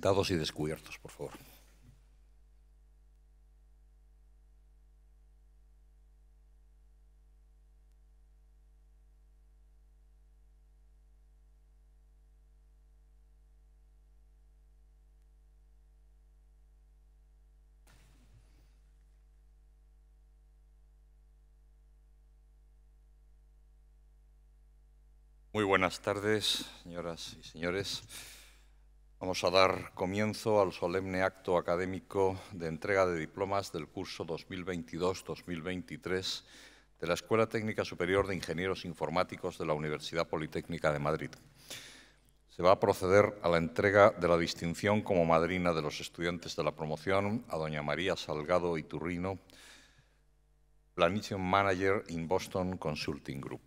presentados y descubiertos, por favor. Muy buenas tardes, señoras y señores. Vamos a dar comienzo al solemne acto académico de entrega de diplomas del curso 2022-2023 de la Escuela Técnica Superior de Ingenieros Informáticos de la Universidad Politécnica de Madrid. Se va a proceder a la entrega de la distinción como madrina de los estudiantes de la promoción a doña María Salgado Iturrino, Planning Manager in Boston Consulting Group.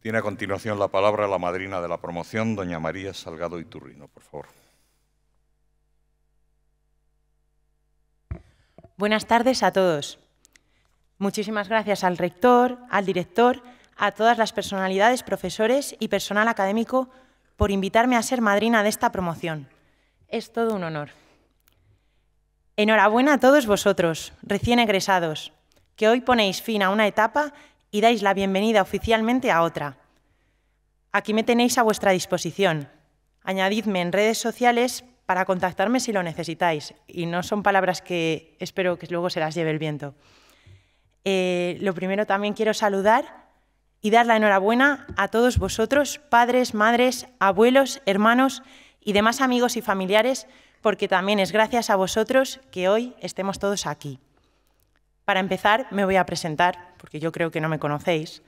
Tiene a continuación la palabra la madrina de la promoción, doña María Salgado Iturrino, por favor. Buenas tardes a todos. Muchísimas gracias al rector, al director, a todas las personalidades, profesores y personal académico por invitarme a ser madrina de esta promoción. Es todo un honor. Enhorabuena a todos vosotros, recién egresados, que hoy ponéis fin a una etapa y dais la bienvenida oficialmente a otra. Aquí me tenéis a vuestra disposición. Añadidme en redes sociales para contactarme si lo necesitáis. Y no son palabras que espero que luego se las lleve el viento. Eh, lo primero también quiero saludar y dar la enhorabuena a todos vosotros, padres, madres, abuelos, hermanos y demás amigos y familiares, porque también es gracias a vosotros que hoy estemos todos aquí. Para empezar, me voy a presentar, porque yo creo que no me conocéis.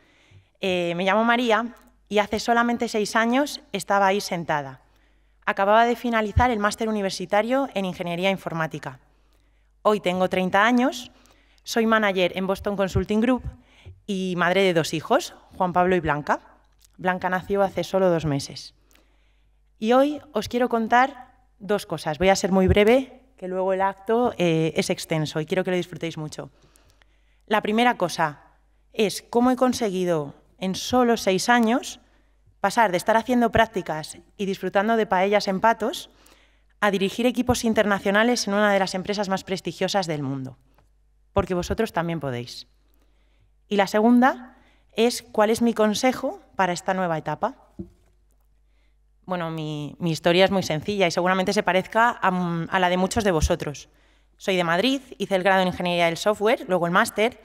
Eh, me llamo María y hace solamente seis años estaba ahí sentada. Acababa de finalizar el máster universitario en Ingeniería Informática. Hoy tengo 30 años, soy manager en Boston Consulting Group y madre de dos hijos, Juan Pablo y Blanca. Blanca nació hace solo dos meses. Y hoy os quiero contar dos cosas. Voy a ser muy breve, que luego el acto eh, es extenso y quiero que lo disfrutéis mucho. La primera cosa es cómo he conseguido en solo seis años pasar de estar haciendo prácticas y disfrutando de paellas en patos a dirigir equipos internacionales en una de las empresas más prestigiosas del mundo, porque vosotros también podéis. Y la segunda es cuál es mi consejo para esta nueva etapa. Bueno, mi, historia es muy sencilla y seguramente se parezca a la de muchos de vosotros. Soy de Madrid, hice el grado en Ingeniería del Software, luego el máster,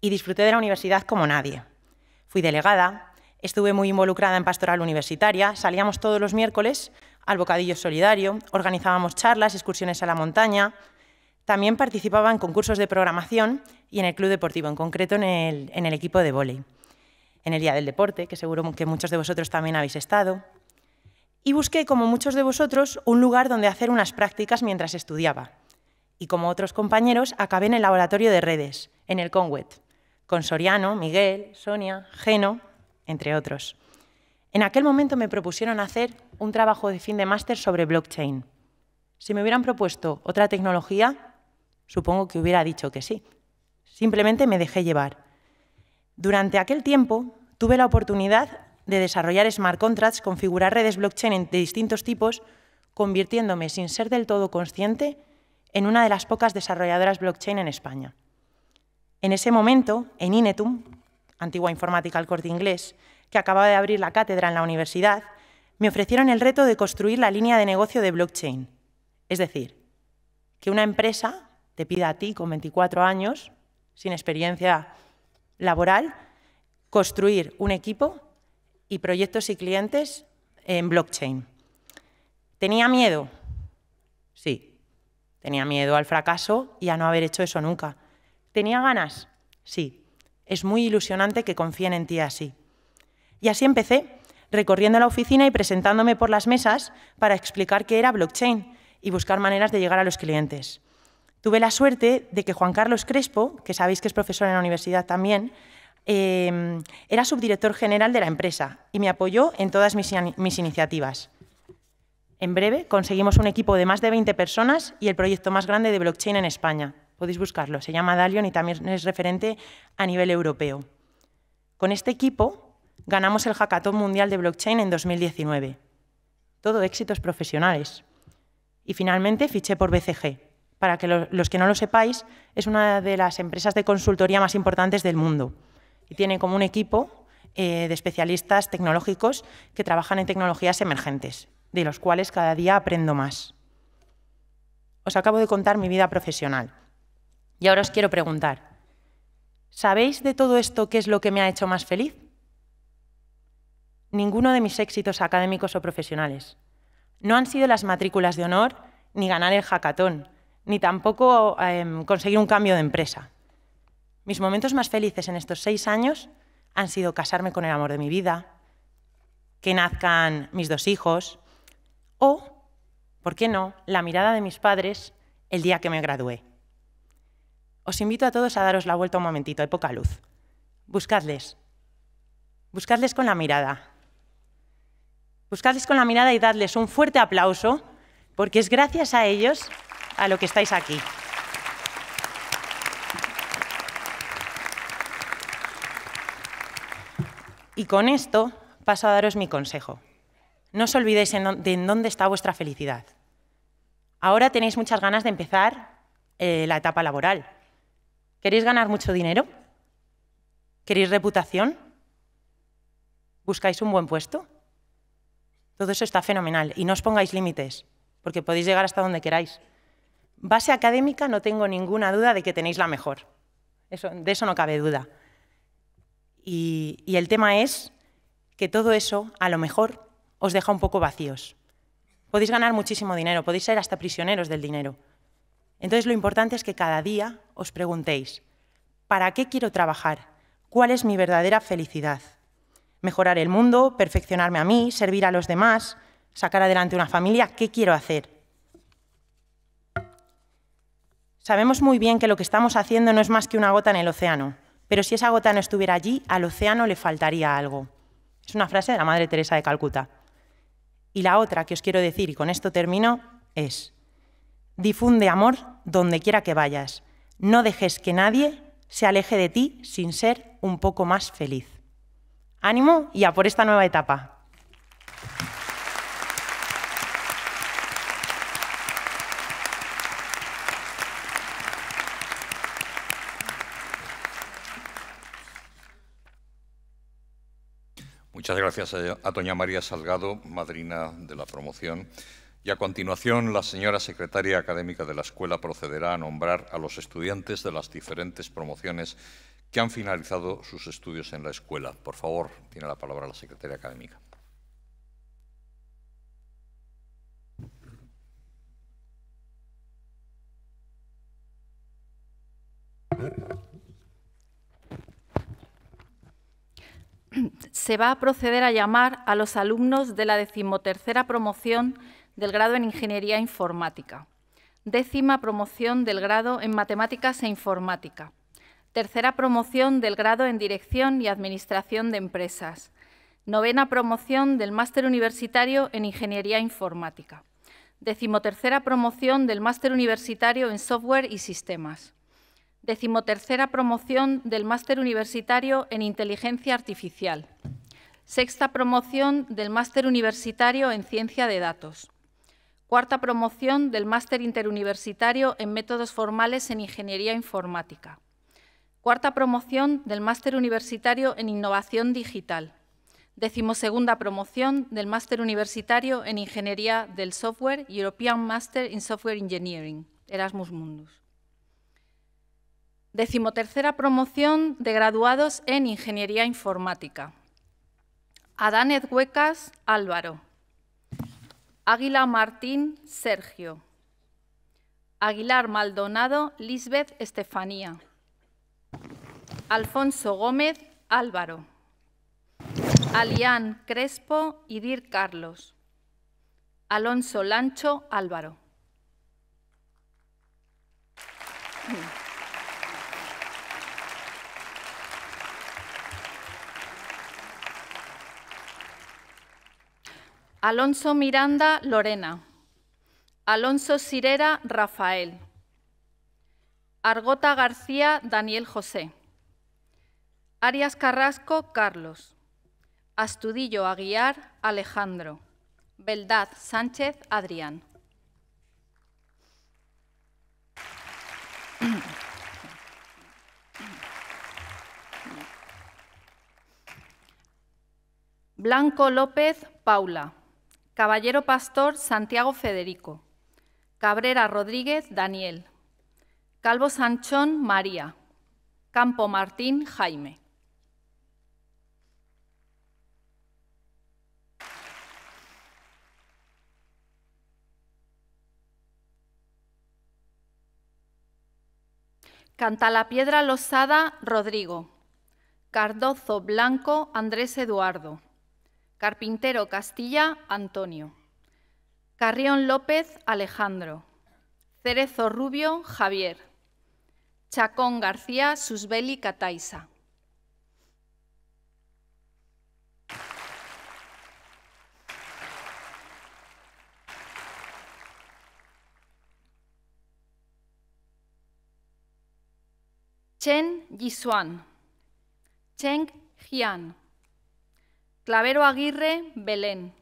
y disfruté de la universidad como nadie. Fui delegada, estuve muy involucrada en pastoral universitaria, salíamos todos los miércoles al bocadillo solidario, organizábamos charlas, excursiones a la montaña, también participaba en concursos de programación y en el club deportivo, en concreto en el, equipo de vóley, en el Día del Deporte, que seguro que muchos de vosotros también habéis estado. Y busqué, como muchos de vosotros, un lugar donde hacer unas prácticas mientras estudiaba y, como otros compañeros, acabé en el laboratorio de redes, en el CONWET, con Soriano, Miguel, Sonia, Geno, entre otros. En aquel momento me propusieron hacer un trabajo de fin de máster sobre blockchain. Si me hubieran propuesto otra tecnología, supongo que hubiera dicho que sí. Simplemente me dejé llevar. Durante aquel tiempo tuve la oportunidad de desarrollar smart contracts, configurar redes blockchain de distintos tipos, convirtiéndome, sin ser del todo consciente, en una de las pocas desarrolladoras blockchain en España. En ese momento, en Inetum, antigua informática al corte inglés, que acababa de abrir la cátedra en la universidad, me ofrecieron el reto de construir la línea de negocio de blockchain. Es decir, que una empresa te pida a ti con 24 años, sin experiencia laboral, construir un equipo y proyectos y clientes en blockchain. Tenía miedo, Tenía miedo al fracaso y a no haber hecho eso nunca. ¿Tenía ganas? Sí. Es muy ilusionante que confíen en ti así. Y así empecé, recorriendo la oficina y presentándome por las mesas para explicar qué era blockchain y buscar maneras de llegar a los clientes. Tuve la suerte de que Juan Carlos Crespo, que sabéis que es profesor en la universidad también, eh, era subdirector general de la empresa y me apoyó en todas mis iniciativas. En breve conseguimos un equipo de más de 20 personas y el proyecto más grande de blockchain en España. Podéis buscarlo, se llama Dalion y también es referente a nivel europeo. Con este equipo ganamos el Hackathon Mundial de Blockchain en 2019. Todo éxitos profesionales. Y finalmente fiché por BCG. Para que los que no lo sepáis, es una de las empresas de consultoría más importantes del mundo. Y tiene como un equipo eh, de especialistas tecnológicos que trabajan en tecnologías emergentes de los cuales cada día aprendo más. Os acabo de contar mi vida profesional. Y ahora os quiero preguntar, ¿sabéis de todo esto qué es lo que me ha hecho más feliz? Ninguno de mis éxitos académicos o profesionales. No han sido las matrículas de honor, ni ganar el jacatón, ni tampoco em, conseguir un cambio de empresa. Mis momentos más felices en estos seis años han sido casarme con el amor de mi vida, que nazcan mis dos hijos, o, ¿por qué no?, la mirada de mis padres el día que me gradué. Os invito a todos a daros la vuelta un momentito, hay poca luz. Buscadles. Buscadles con la mirada. Buscadles con la mirada y dadles un fuerte aplauso, porque es gracias a ellos a lo que estáis aquí. Y con esto paso a daros mi consejo. No os olvidéis de en dónde está vuestra felicidad. Ahora tenéis muchas ganas de empezar eh, la etapa laboral. ¿Queréis ganar mucho dinero? ¿Queréis reputación? ¿Buscáis un buen puesto? Todo eso está fenomenal y no os pongáis límites, porque podéis llegar hasta donde queráis. Base académica no tengo ninguna duda de que tenéis la mejor. de eso no cabe duda. y el tema es que todo eso, a lo mejor, os deja un poco vacíos. Podéis ganar muchísimo dinero, podéis ser hasta prisioneros del dinero. Entonces lo importante es que cada día os preguntéis, ¿para qué quiero trabajar? ¿Cuál es mi verdadera felicidad? ¿Mejorar el mundo? ¿Perfeccionarme a mí? ¿Servir a los demás? ¿Sacar adelante una familia? ¿Qué quiero hacer? Sabemos muy bien que lo que estamos haciendo no es más que una gota en el océano, pero si esa gota no estuviera allí, al océano le faltaría algo. Es una frase de la Madre Teresa de Calcuta. Y la otra que os quiero decir, y con esto termino, es, difunde amor donde quiera que vayas. No dejes que nadie se aleje de ti sin ser un poco más feliz. Ánimo y a por esta nueva etapa. Muchas gracias a, doña María Salgado, madrina de la promoción. Y a continuación, la señora secretaria académica de la escuela procederá a nombrar a los estudiantes de las diferentes promociones que han finalizado sus estudios en la escuela. Por favor, tiene la palabra la secretaria académica. se va a proceder a llamar a los alumnos de la decimotercera promoción del grado en Ingeniería Informática, décima promoción del grado en Matemáticas e Informática, tercera promoción del grado en Dirección y Administración de Empresas, novena promoción del Máster Universitario en Ingeniería Informática, decimotercera promoción del Máster Universitario en Software y Sistemas decimotercera promoción del Máster Universitario en Inteligencia Artificial, sexta promoción del Máster Universitario en Ciencia de Datos, cuarta promoción del Máster Interuniversitario en Métodos Formales en Ingeniería Informática, cuarta promoción del Máster Universitario en Innovación Digital, decimosegunda promoción del Máster Universitario en Ingeniería del Software, European Master in Software Engineering, Erasmus Mundus. Decimotercera promoción de graduados en Ingeniería Informática. Adánez Huecas, Álvaro. Águila Martín, Sergio. Aguilar Maldonado, Lisbeth Estefanía. Alfonso Gómez, Álvaro. Alián Crespo, Idir Carlos. Alonso Lancho, Álvaro. Alonso Miranda Lorena, Alonso Sirera Rafael, Argota García Daniel José, Arias Carrasco Carlos, Astudillo Aguiar Alejandro, Beldad Sánchez Adrián. Blanco López Paula. Caballero Pastor Santiago Federico, Cabrera Rodríguez Daniel, Calvo Sanchón María, Campo Martín Jaime. Piedra Losada Rodrigo, Cardozo Blanco Andrés Eduardo, Carpintero Castilla, Antonio. Carrión López, Alejandro. Cerezo Rubio, Javier. Chacón García, Susbeli Cataisa. Chen Yisuan, Cheng Jian. Clavero Aguirre, Belén.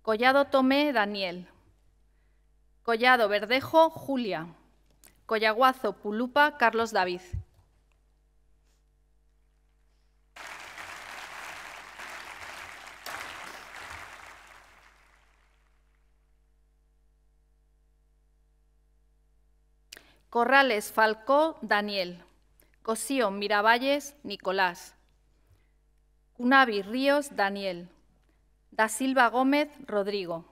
Collado Tomé, Daniel. Collado Verdejo, Julia. Collaguazo Pulupa, Carlos David. Corrales Falcó, Daniel. Cosío Miravalles, Nicolás. Cunavi Ríos, Daniel. Da Silva Gómez, Rodrigo.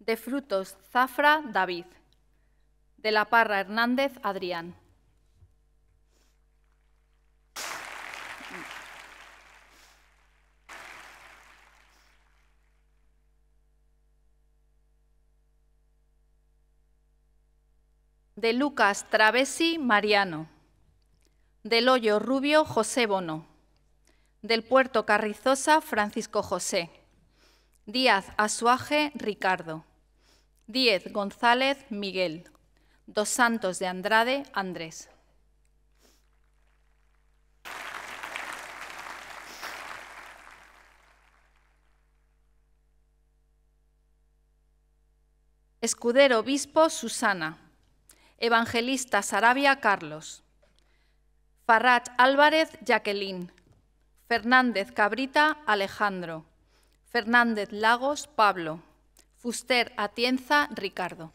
De Frutos, Zafra, David. De la Parra Hernández, Adrián. de Lucas Travesi Mariano, del Hoyo Rubio José Bono del puerto Carrizosa, Francisco José. Díaz Asuaje, Ricardo. Díez González, Miguel. Dos Santos de Andrade, Andrés. Escudero Obispo Susana. Evangelista Sarabia Carlos. Farrat Álvarez Jacqueline. Fernández Cabrita, Alejandro. Fernández Lagos, Pablo. Fuster Atienza, Ricardo.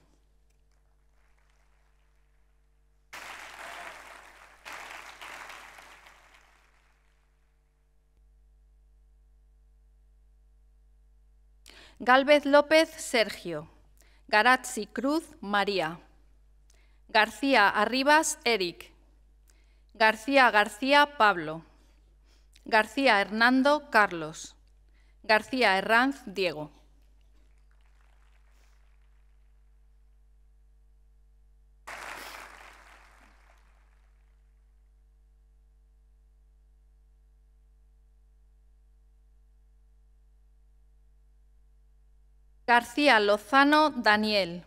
Galvez López, Sergio. Garazzi Cruz, María. García Arribas, Eric. García García, Pablo. García Hernando Carlos. García Herranz Diego. García Lozano Daniel.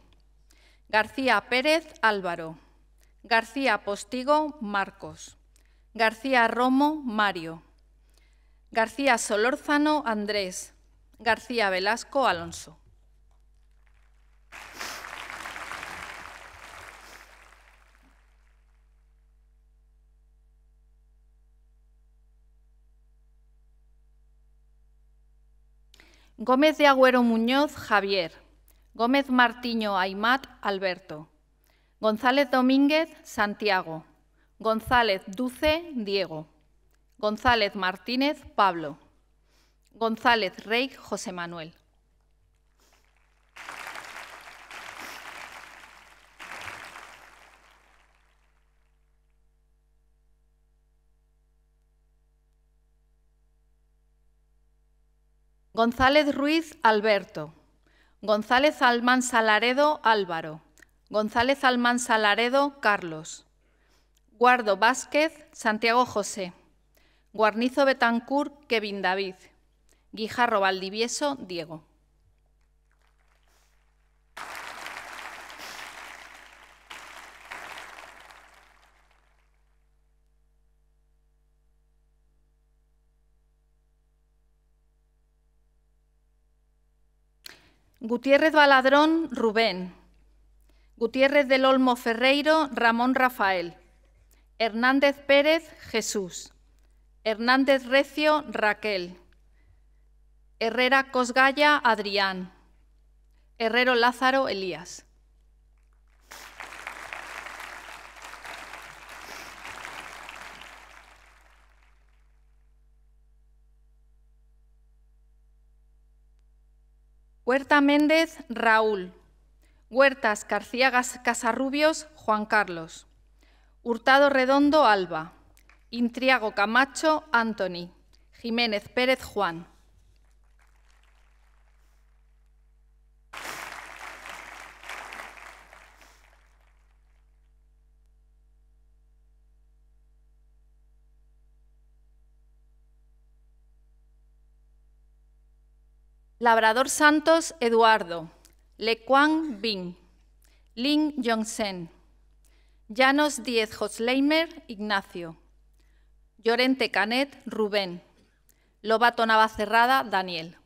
García Pérez Álvaro. García Postigo Marcos. García Romo Mario. García Solórzano Andrés, García Velasco Alonso. Gómez de Agüero Muñoz Javier, Gómez Martiño Aymat Alberto, González Domínguez Santiago, González Duce Diego. González Martínez, Pablo. González Rey, José Manuel. González Ruiz, Alberto. González Almán Salaredo, Álvaro. González Almán Salaredo, Carlos. Guardo Vázquez, Santiago José. Guarnizo Betancourt, Kevin David. Guijarro Valdivieso, Diego. Gutiérrez Baladrón, Rubén. Gutiérrez del Olmo Ferreiro, Ramón Rafael. Hernández Pérez, Jesús. Hernández Recio, Raquel. Herrera Cosgaya, Adrián. Herrero Lázaro, Elías. Huerta Méndez, Raúl. Huertas García Casarrubios, Juan Carlos. Hurtado Redondo, Alba. Intriago Camacho Anthony, Jiménez Pérez Juan. Labrador Santos Eduardo, Le Lequan Bing, Lin Yongsen, Llanos Diez Josleimer, Ignacio. Llorente Canet, Rubén. Lobato Cerrada, Daniel.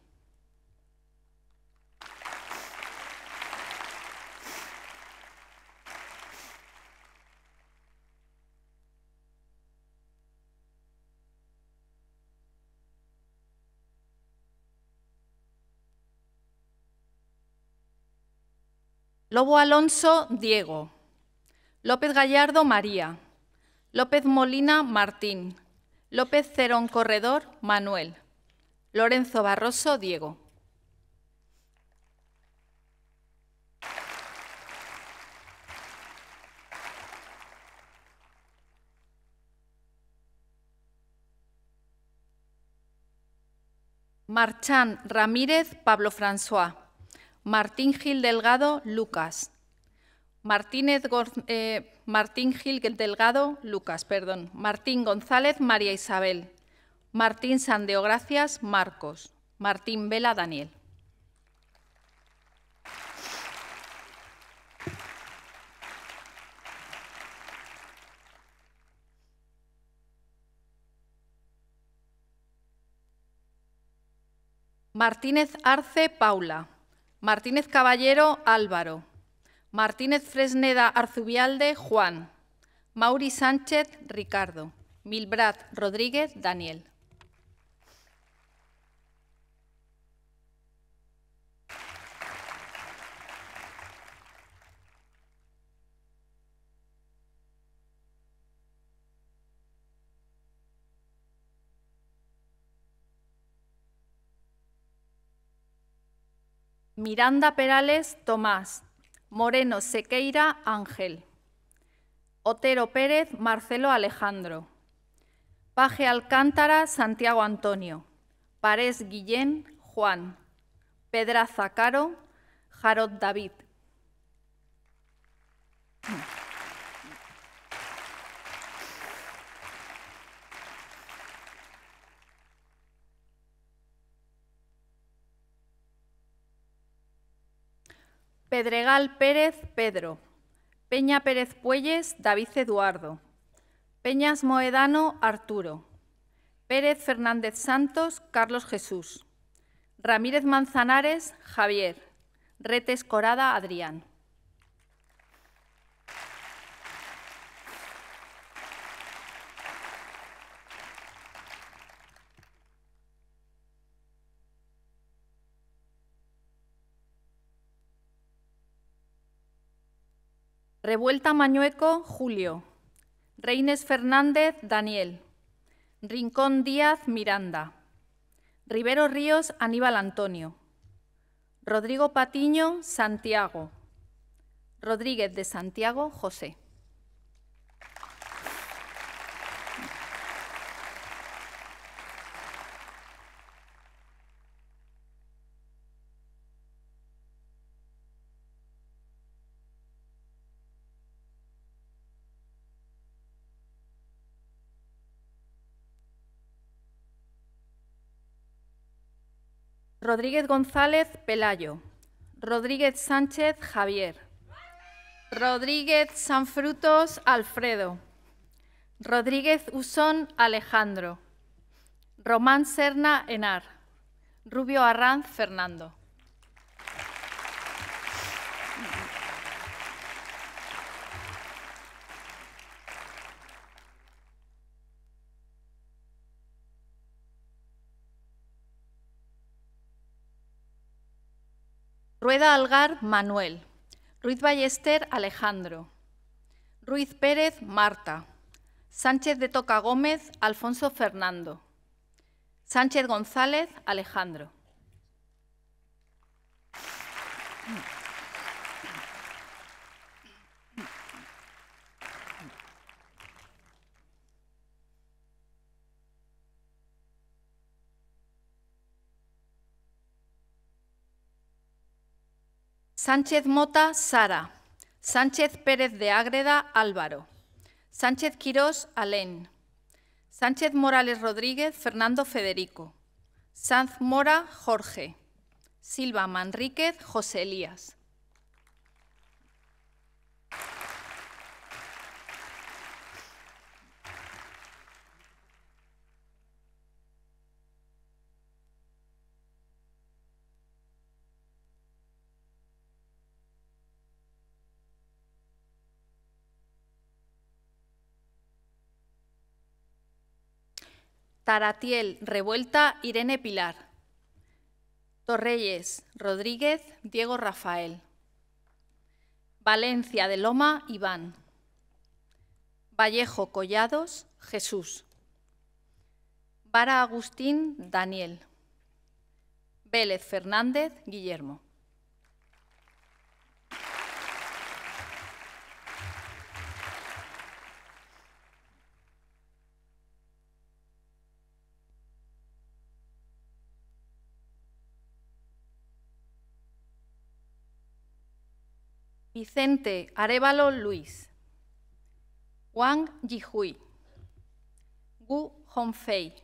Lobo Alonso, Diego. López Gallardo, María. López Molina Martín. López Cerón Corredor Manuel. Lorenzo Barroso Diego. Marchán Ramírez Pablo François. Martín Gil Delgado Lucas. Martínez eh, Martín Gil Delgado, Lucas, perdón, Martín González, María Isabel, Martín Sandeo Gracias, Marcos, Martín Vela, Daniel. Martínez Arce, Paula. Martínez Caballero, Álvaro. Martínez Fresneda Arzubialde, Juan. Mauri Sánchez, Ricardo. Milbrad Rodríguez, Daniel. Miranda Perales Tomás, Moreno Sequeira Ángel. Otero Pérez Marcelo Alejandro. Paje Alcántara Santiago Antonio. Parés Guillén Juan. Pedraza Caro Jarod David. Pedregal Pérez, Pedro. Peña Pérez Puelles, David Eduardo. Peñas Moedano, Arturo. Pérez Fernández Santos, Carlos Jesús. Ramírez Manzanares, Javier. Retes Corada, Adrián. Revuelta Mañueco, Julio. Reines Fernández, Daniel. Rincón Díaz, Miranda. Rivero Ríos, Aníbal Antonio. Rodrigo Patiño, Santiago. Rodríguez de Santiago, José. Rodríguez González Pelayo. Rodríguez Sánchez Javier. Rodríguez Sanfrutos Alfredo. Rodríguez Usón Alejandro. Román Serna Enar. Rubio Arranz Fernando. Rueda Algar, Manuel. Ruiz Ballester, Alejandro. Ruiz Pérez, Marta. Sánchez de Toca Gómez, Alfonso Fernando. Sánchez González, Alejandro. Sánchez Mota, Sara. Sánchez Pérez de Ágreda, Álvaro. Sánchez Quirós, Alén. Sánchez Morales Rodríguez, Fernando Federico. Sanz Mora, Jorge. Silva Manríquez, José Elías. Taratiel Revuelta, Irene Pilar. Torreyes Rodríguez, Diego Rafael. Valencia de Loma, Iván. Vallejo Collados, Jesús. Vara Agustín, Daniel. Vélez Fernández, Guillermo. Vicente Arevalo Luis, Wang Yihui, Gu Hongfei,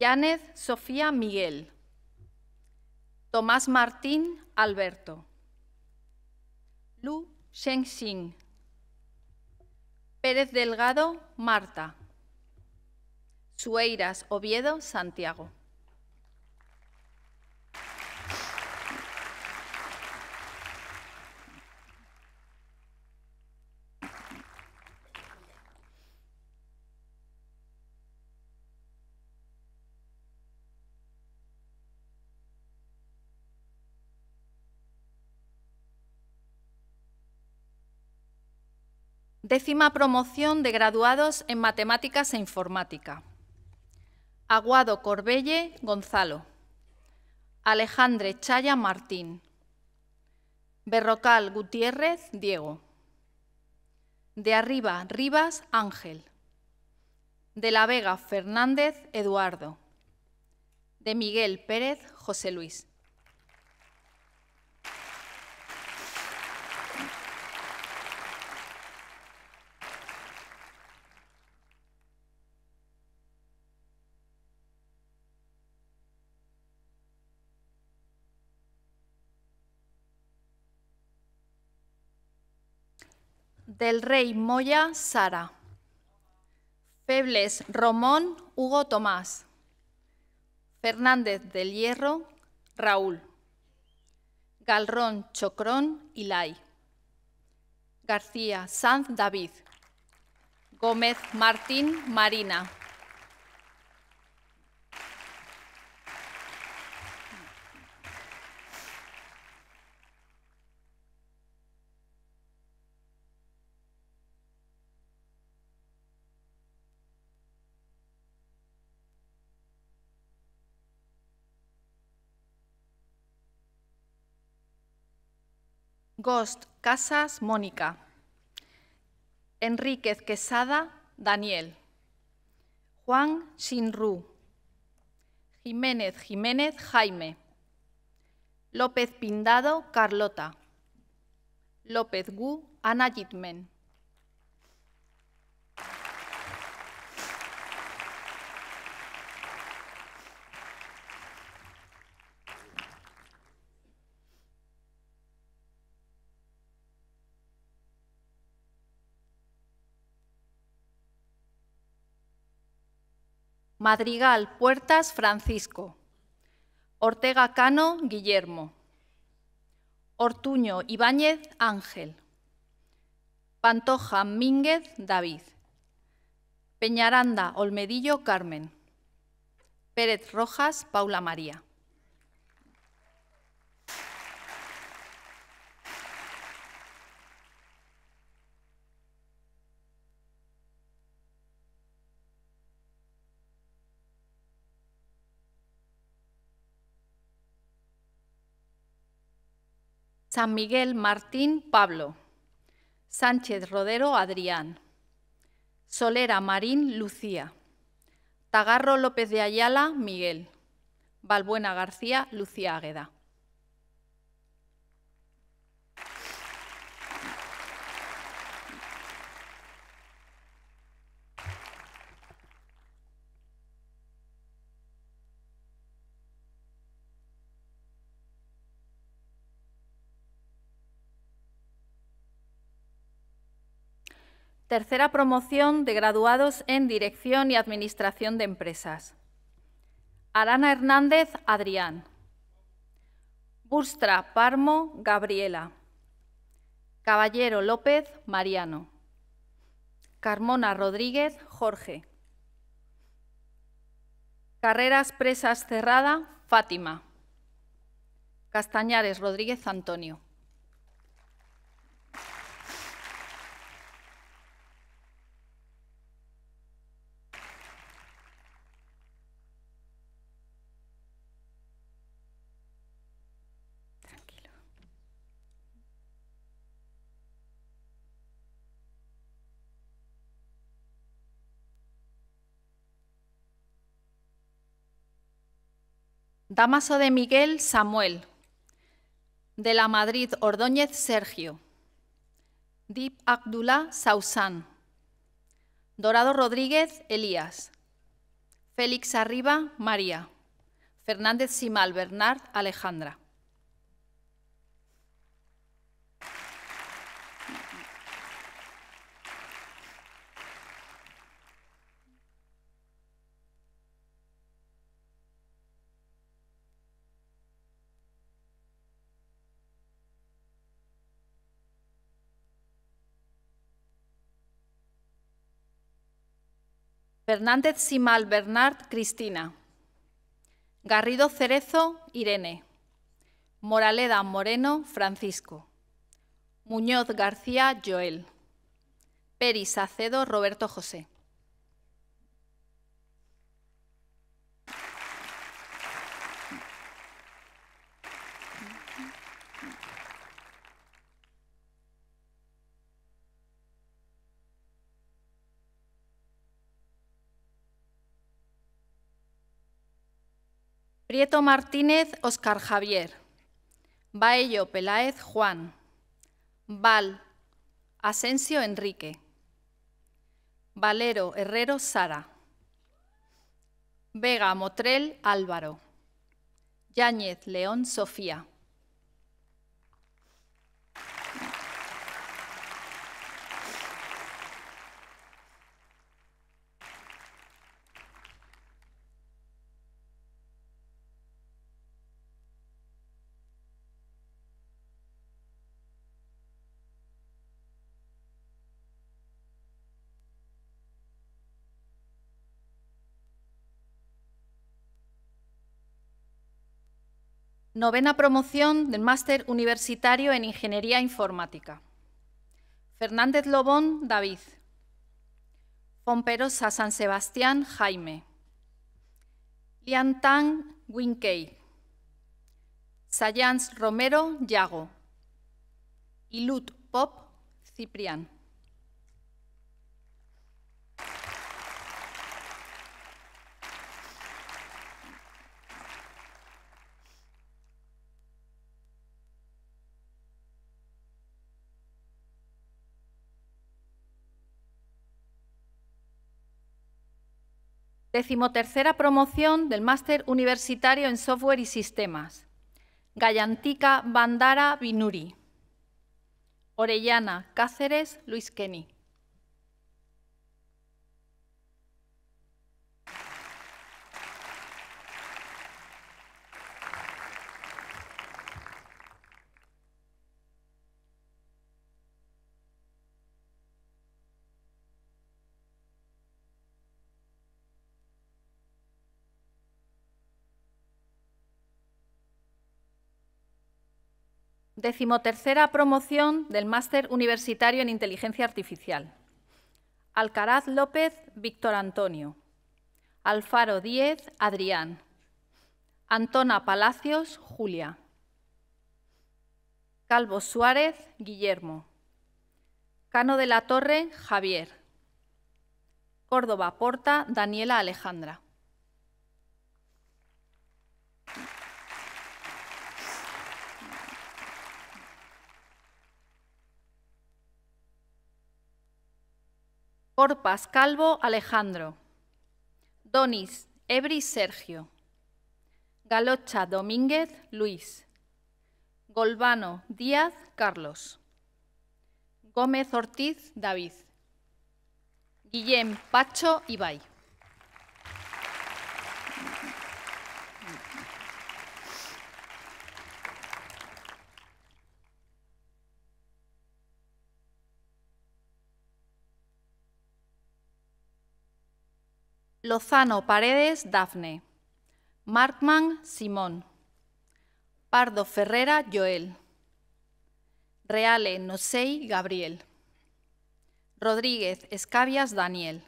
Yanez Sofía Miguel, Tomás Martín Alberto, Lu Shenxing, Pérez Delgado Marta, Sueiras Oviedo Santiago. Décima promoción de graduados en Matemáticas e Informática. Aguado Corbelle Gonzalo. Alejandre Chaya Martín. Berrocal Gutiérrez Diego. De arriba Rivas Ángel. De la Vega Fernández Eduardo. De Miguel Pérez José Luis. del Rey Moya Sara. Febles Romón Hugo Tomás. Fernández del Hierro Raúl. Galrón Chocrón Ilay. García Sanz David. Gómez Martín Marina. Gost Casas, Mónica. Enríquez Quesada, Daniel. Juan Shinru. Jiménez Jiménez, Jaime. López Pindado, Carlota. López Gu, Ana Madrigal Puertas, Francisco. Ortega Cano, Guillermo. Ortuño Ibáñez, Ángel. Pantoja Mínguez, David. Peñaranda Olmedillo, Carmen. Pérez Rojas, Paula María. San Miguel Martín Pablo, Sánchez Rodero Adrián, Solera Marín Lucía, Tagarro López de Ayala Miguel, Balbuena García Lucía Águeda. tercera promoción de graduados en Dirección y Administración de Empresas. Arana Hernández, Adrián. Bustra Parmo, Gabriela. Caballero López, Mariano. Carmona Rodríguez, Jorge. Carreras Presas Cerrada, Fátima. Castañares Rodríguez, Antonio. Damaso de Miguel Samuel, de la Madrid Ordóñez Sergio, Dip Abdullah Sausán, Dorado Rodríguez Elías, Félix Arriba María, Fernández Simal Bernard Alejandra. Fernández Simal Bernard Cristina. Garrido Cerezo Irene. Moraleda Moreno Francisco. Muñoz García Joel. Peri Sacedo Roberto José. Prieto Martínez, Oscar Javier. Baello Peláez, Juan. Val, Asensio Enrique. Valero Herrero, Sara. Vega Motrel, Álvaro. Yáñez León, Sofía. Novena promoción del Máster Universitario en Ingeniería Informática. Fernández Lobón, David. Pomperosa San Sebastián, Jaime. Liantang Tang, Winkei. Sayans Romero, Yago. Y Pop, Ciprián. Decimotercera promoción del Máster Universitario en Software y Sistemas. Gallantica Bandara Binuri. Orellana Cáceres Luis Kenny. decimotercera promoción del Máster Universitario en Inteligencia Artificial. Alcaraz López, Víctor Antonio. Alfaro Díez, Adrián. Antona Palacios, Julia. Calvo Suárez, Guillermo. Cano de la Torre, Javier. Córdoba Porta, Daniela Alejandra. Corpas Calvo Alejandro, Donis Ebris Sergio, Galocha Domínguez Luis, Golbano Díaz Carlos, Gómez Ortiz David, Guillem Pacho Ibai. Lozano Paredes Dafne. Markman Simón. Pardo Ferrera Joel. Reale Nosei Gabriel. Rodríguez Escabias Daniel.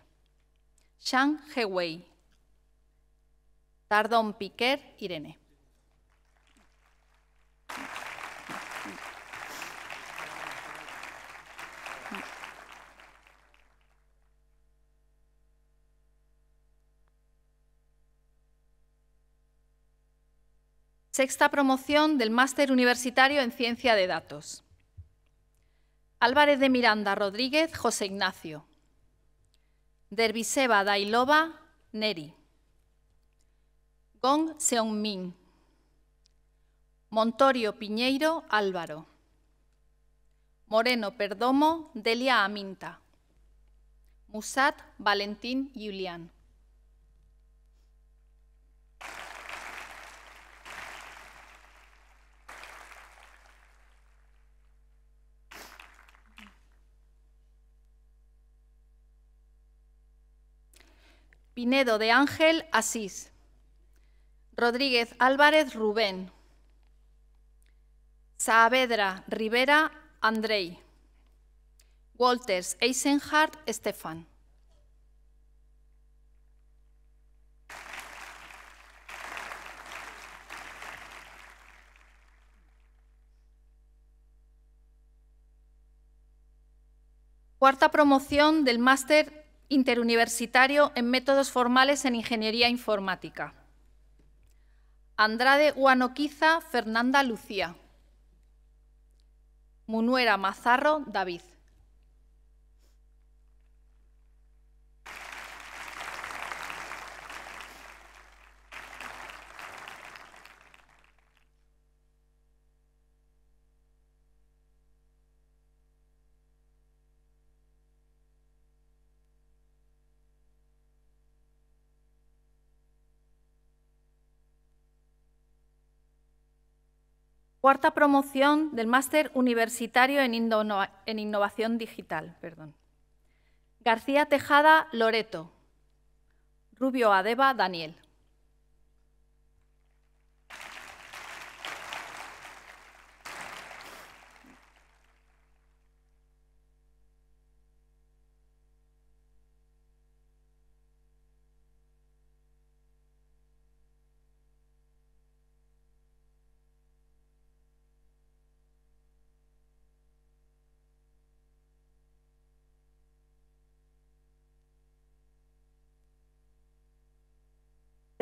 Shang Hewei. Tardón Piquer Irene. sexta promoción del Máster Universitario en Ciencia de Datos. Álvarez de Miranda Rodríguez, José Ignacio. Derbiseva Dailova, Neri. Gong Seongmin. Montorio Piñeiro, Álvaro. Moreno Perdomo, Delia Aminta. Musat Valentín Yulián Pinedo de Ángel Asís. Rodríguez Álvarez Rubén. Saavedra Rivera Andrei. Walters Eisenhardt Estefan. Cuarta promoción del máster interuniversitario en métodos formales en ingeniería informática. Andrade huanoquiza Fernanda Lucía. Munuera Mazarro David. cuarta promoción del Máster Universitario en, Innovación Digital. García Tejada Loreto, Rubio Adeba Daniel.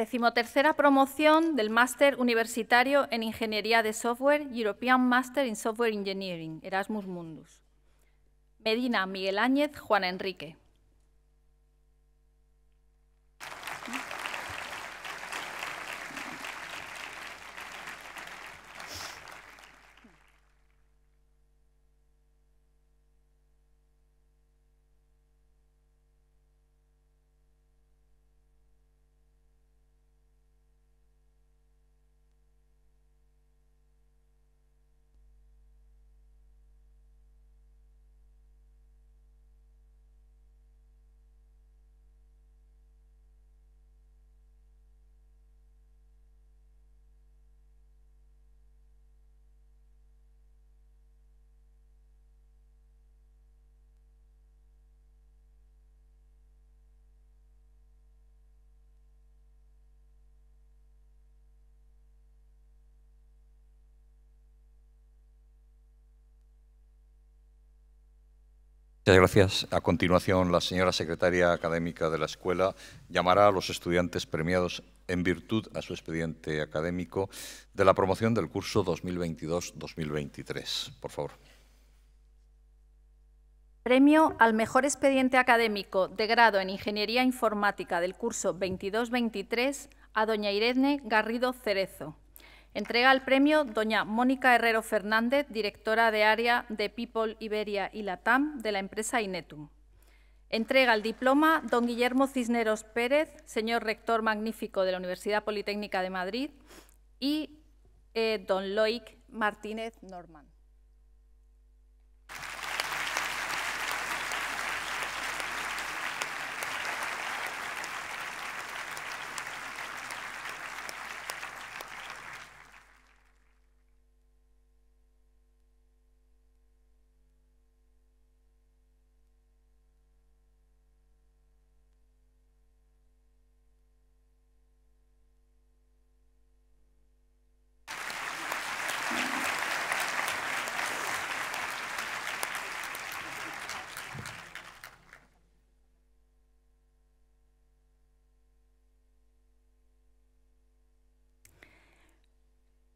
decimotercera promoción del Máster Universitario en Ingeniería de Software, European Master in Software Engineering, Erasmus Mundus. Medina, Miguel Áñez, Juan Enrique. Muchas gracias. A continuación, la señora secretaria académica de la escuela llamará a los estudiantes premiados en virtud a su expediente académico de la promoción del curso 2022-2023. Por favor. Premio al mejor expediente académico de grado en Ingeniería Informática del curso 22-23 a doña Irene Garrido Cerezo. Entrega el premio doña Mónica Herrero Fernández, directora de área de People Iberia y Latam de la empresa Inetum. Entrega el diploma don Guillermo Cisneros Pérez, señor rector magnífico de la Universidad Politécnica de Madrid, y eh, don Loic Martínez Norman.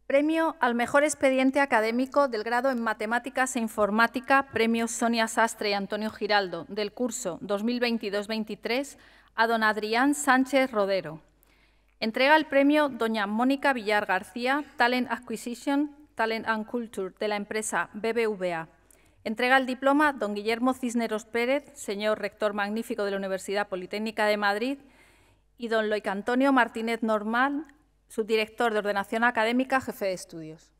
Premio al mejor expediente académico del grado en Matemáticas e Informática, Premio Sonia Sastre y Antonio Giraldo, del curso 2022-23, a don Adrián Sánchez Rodero. Entrega el premio doña Mónica Villar García, Talent Acquisition, Talent and Culture, de la empresa BBVA. Entrega el diploma don Guillermo Cisneros Pérez, señor rector magnífico de la Universidad Politécnica de Madrid, y don Loic Antonio Martínez Normal, subdirector de ordenación académica, jefe de estudios.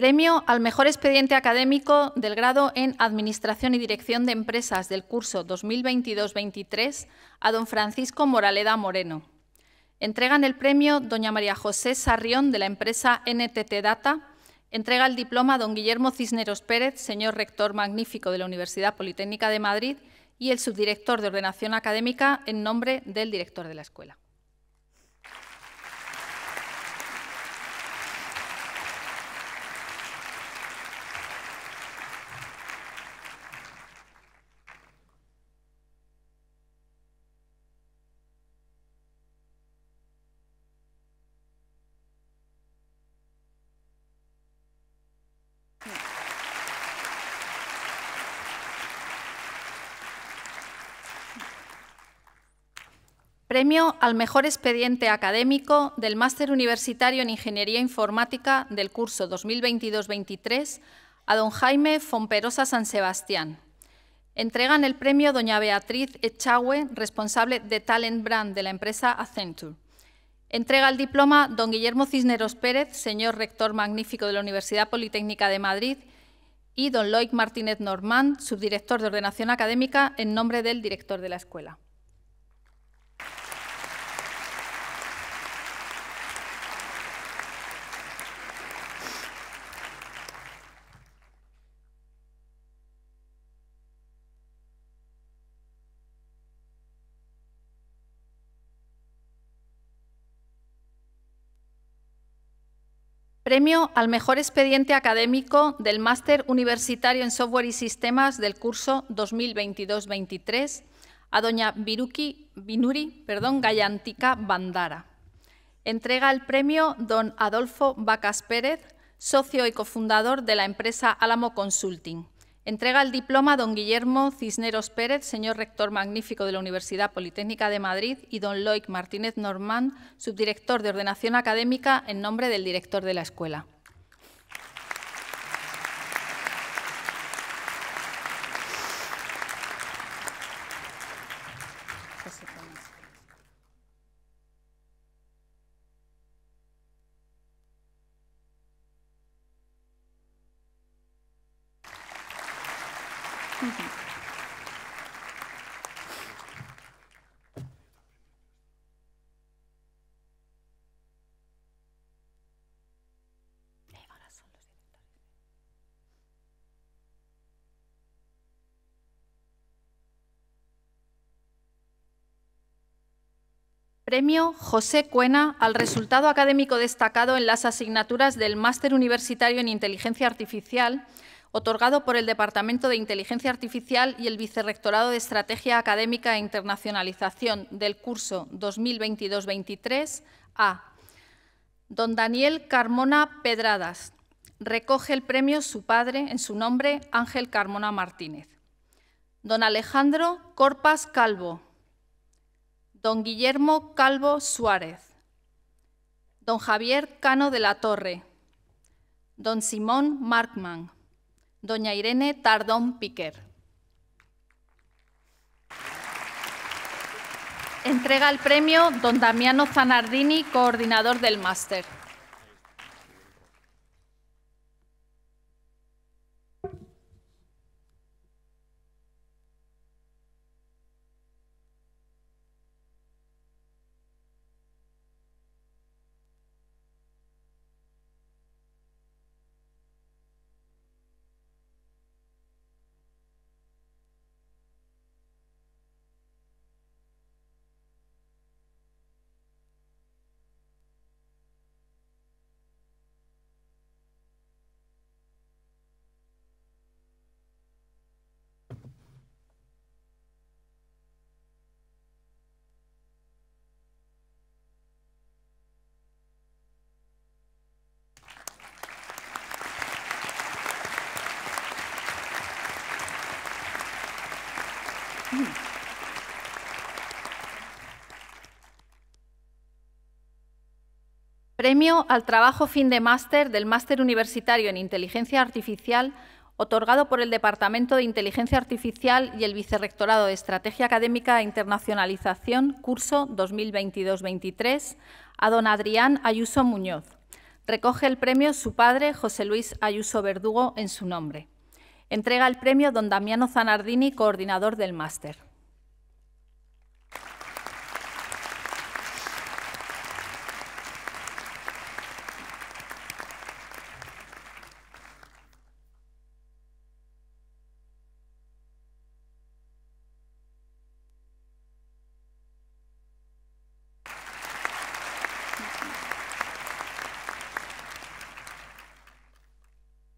Premio al mejor expediente académico del grado en Administración y Dirección de Empresas del curso 2022-23 a don Francisco Moraleda Moreno. Entregan el premio doña María José Sarrión de la empresa NTT Data. Entrega el diploma a don Guillermo Cisneros Pérez, señor rector magnífico de la Universidad Politécnica de Madrid y el subdirector de Ordenación Académica en nombre del director de la escuela. Premio al mejor expediente académico del Máster Universitario en Ingeniería Informática del curso 2022-23 a don Jaime Fomperosa San Sebastián. Entregan el premio doña Beatriz Echagüe, responsable de Talent Brand de la empresa Accenture. Entrega el diploma don Guillermo Cisneros Pérez, señor rector magnífico de la Universidad Politécnica de Madrid, y don Loic Martínez Normand, subdirector de Ordenación Académica, en nombre del director de la escuela. Premio al mejor expediente académico del Máster Universitario en Software y Sistemas del curso 2022-23 a doña Viruki Binuri perdón, Gallantica Bandara. Entrega el premio don Adolfo Vacas Pérez, socio y cofundador de la empresa Álamo Consulting Entrega el diploma a don Guillermo Cisneros Pérez, señor rector magnífico de la Universidad Politécnica de Madrid, y don Loic Martínez Normand, subdirector de ordenación académica, en nombre del director de la escuela. Premio José Cuena al resultado académico destacado en las asignaturas del Máster Universitario en Inteligencia Artificial, otorgado por el Departamento de Inteligencia Artificial y el Vicerrectorado de Estrategia Académica e Internacionalización del curso 2022-23 a don Daniel Carmona Pedradas. Recoge el premio su padre, en su nombre, Ángel Carmona Martínez. Don Alejandro Corpas Calvo, don Guillermo Calvo Suárez, don Javier Cano de la Torre, don Simón Markman, doña Irene Tardón Piquer. Entrega el premio don Damiano Zanardini, coordinador del máster. Premio al trabajo fin de máster del Máster Universitario en Inteligencia Artificial, otorgado por el Departamento de Inteligencia Artificial y el Vicerrectorado de Estrategia Académica e Internacionalización, curso 2022-23, a don Adrián Ayuso Muñoz. Recoge el premio su padre, José Luis Ayuso Verdugo, en su nombre. Entrega el premio don Damiano Zanardini, coordinador del máster.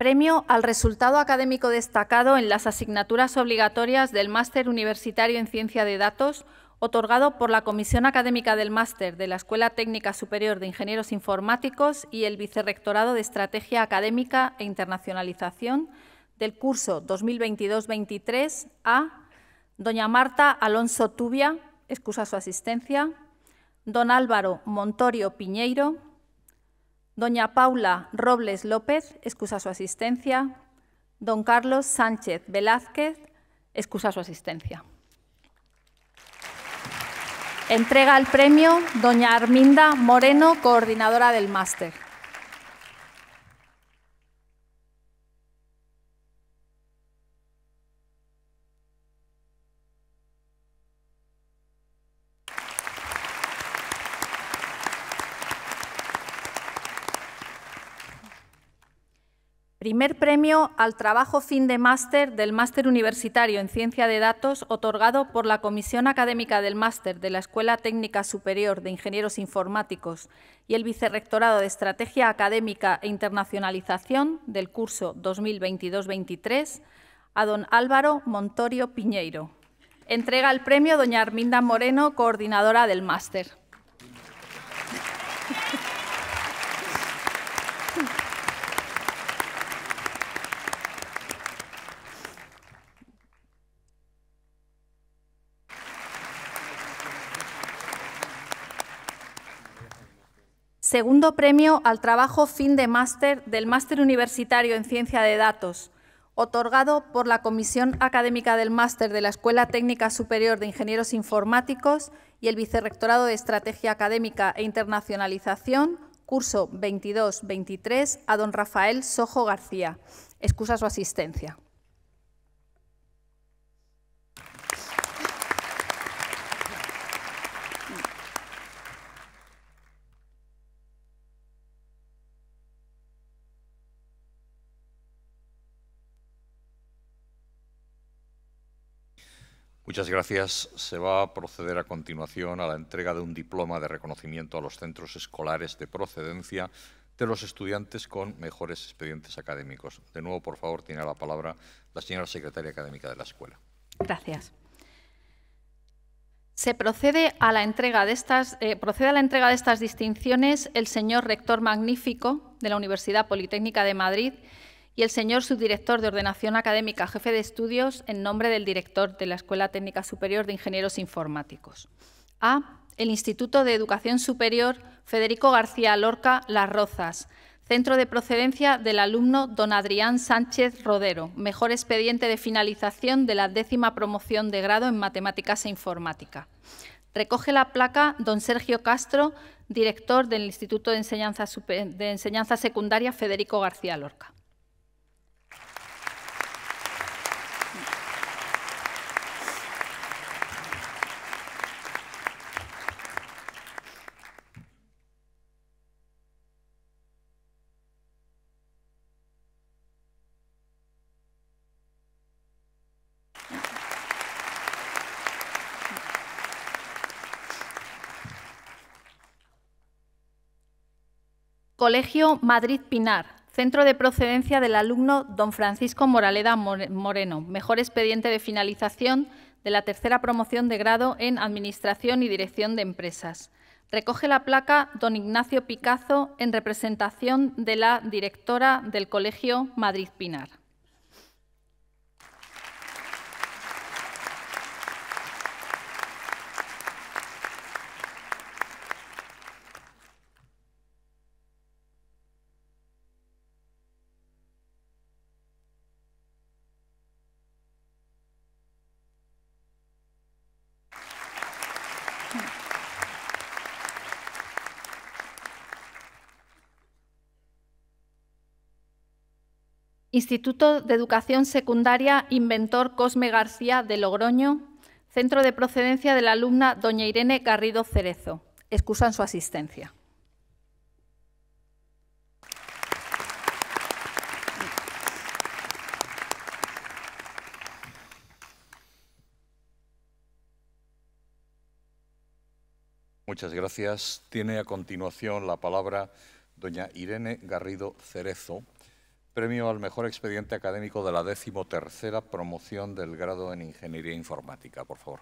Premio al resultado académico destacado en las asignaturas obligatorias del Máster Universitario en Ciencia de Datos, otorgado por la Comisión Académica del Máster de la Escuela Técnica Superior de Ingenieros Informáticos y el Vicerrectorado de Estrategia Académica e Internacionalización del curso 2022-23 a doña Marta Alonso Tubia, excusa su asistencia, don Álvaro Montorio Piñeiro, Doña Paula Robles López excusa su asistencia. Don Carlos Sánchez Velázquez excusa su asistencia. Entrega el premio Doña Arminda Moreno, coordinadora del máster. Primer premio al trabajo fin de máster del Máster Universitario en Ciencia de Datos, otorgado por la Comisión Académica del Máster de la Escuela Técnica Superior de Ingenieros Informáticos y el Vicerrectorado de Estrategia Académica e Internacionalización del curso 2022-23 a don Álvaro Montorio Piñeiro. Entrega el premio doña Arminda Moreno, coordinadora del máster. Segundo premio al trabajo fin de máster del Máster Universitario en Ciencia de Datos, otorgado por la Comisión Académica del Máster de la Escuela Técnica Superior de Ingenieros Informáticos y el Vicerrectorado de Estrategia Académica e Internacionalización, curso 22-23, a don Rafael Sojo García. Excusa su asistencia. Muchas gracias. Se va a proceder a continuación a la entrega de un diploma de reconocimiento a los centros escolares de procedencia de los estudiantes con mejores expedientes académicos. De nuevo, por favor, tiene la palabra la señora secretaria académica de la escuela. Gracias. Se procede a la entrega de estas, eh, procede a la entrega de estas distinciones el señor rector magnífico de la Universidad Politécnica de Madrid y el señor subdirector de Ordenación Académica, jefe de estudios, en nombre del director de la Escuela Técnica Superior de Ingenieros Informáticos. A. El Instituto de Educación Superior Federico García Lorca Las Rozas, centro de procedencia del alumno don Adrián Sánchez Rodero, mejor expediente de finalización de la décima promoción de grado en Matemáticas e Informática. Recoge la placa don Sergio Castro, director del Instituto de Enseñanza, de Enseñanza Secundaria Federico García Lorca. Colegio Madrid Pinar, centro de procedencia del alumno don Francisco Moraleda Moreno, mejor expediente de finalización de la tercera promoción de grado en Administración y Dirección de Empresas. Recoge la placa don Ignacio Picazo en representación de la directora del Colegio Madrid Pinar. Instituto de Educación Secundaria Inventor Cosme García de Logroño, centro de procedencia de la alumna doña Irene Garrido Cerezo. Excusan su asistencia. Muchas gracias. Tiene a continuación la palabra doña Irene Garrido Cerezo, premio al mejor expediente académico de la decimotercera promoción del grado en Ingeniería Informática, por favor.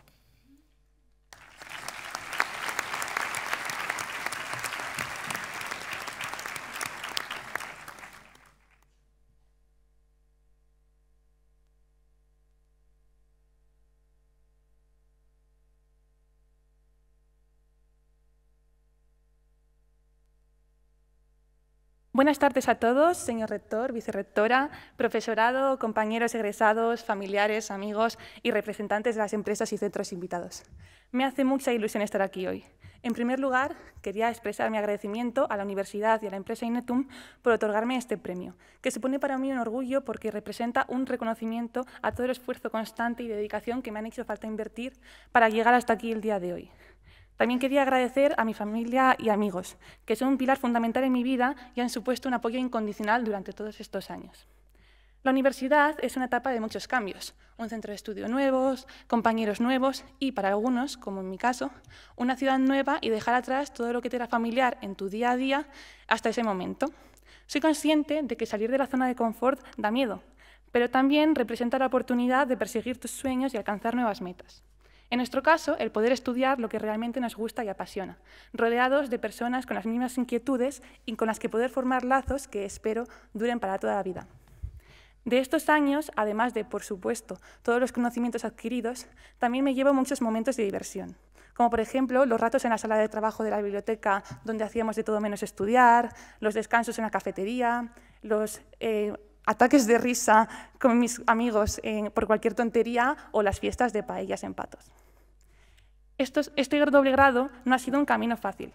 Buenas tardes a todos, señor rector, vicerrectora, profesorado, compañeros egresados, familiares, amigos y representantes de las empresas y centros invitados. Me hace mucha ilusión estar aquí hoy. En primer lugar, quería expresar mi agradecimiento a la universidad y a la empresa Inetum por otorgarme este premio, que se pone para mí un orgullo porque representa un reconocimiento a todo el esfuerzo constante y dedicación que me han hecho falta invertir para llegar hasta aquí el día de hoy. También quería agradecer a mi familia y amigos, que son un pilar fundamental en mi vida y han supuesto un apoyo incondicional durante todos estos años. La universidad es una etapa de muchos cambios, un centro de estudio nuevos, compañeros nuevos y, para algunos, como en mi caso, una ciudad nueva y dejar atrás todo lo que te era familiar en tu día a día hasta ese momento. Soy consciente de que salir de la zona de confort da miedo, pero también representa la oportunidad de perseguir tus sueños y alcanzar nuevas metas. En nuestro caso, el poder estudiar lo que realmente nos gusta y apasiona, rodeados de personas con las mismas inquietudes y con las que poder formar lazos que espero duren para toda la vida. De estos años, además de, por supuesto, todos los conocimientos adquiridos, también me llevo muchos momentos de diversión, como por ejemplo los ratos en la sala de trabajo de la biblioteca donde hacíamos de todo menos estudiar, los descansos en la cafetería, los eh, ataques de risa con mis amigos por cualquier tontería o las fiestas de paellas en patos. este doble grado no ha sido un camino fácil,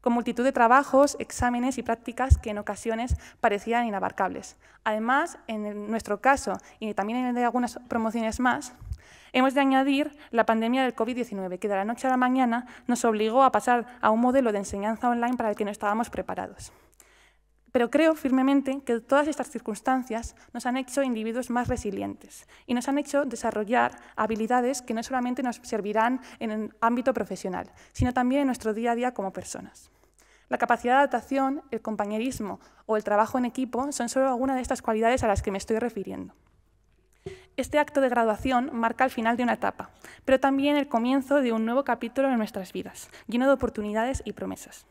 con multitud de trabajos, exámenes y prácticas que en ocasiones parecían inabarcables. Además, en nuestro caso y también en el de algunas promociones más, hemos de añadir la pandemia del COVID-19, que de la noche a la mañana nos obligó a pasar a un modelo de enseñanza online para el que no estábamos preparados. Pero creo firmemente que todas estas circunstancias nos han hecho individuos más resilientes y nos han hecho desarrollar habilidades que no solamente nos servirán en el ámbito profesional, sino también en nuestro día a día como personas. La capacidad de adaptación, el compañerismo o el trabajo en equipo son solo algunas de estas cualidades a las que me estoy refiriendo. Este acto de graduación marca el final de una etapa, pero también el comienzo de un nuevo capítulo en nuestras vidas, lleno de oportunidades y promesas.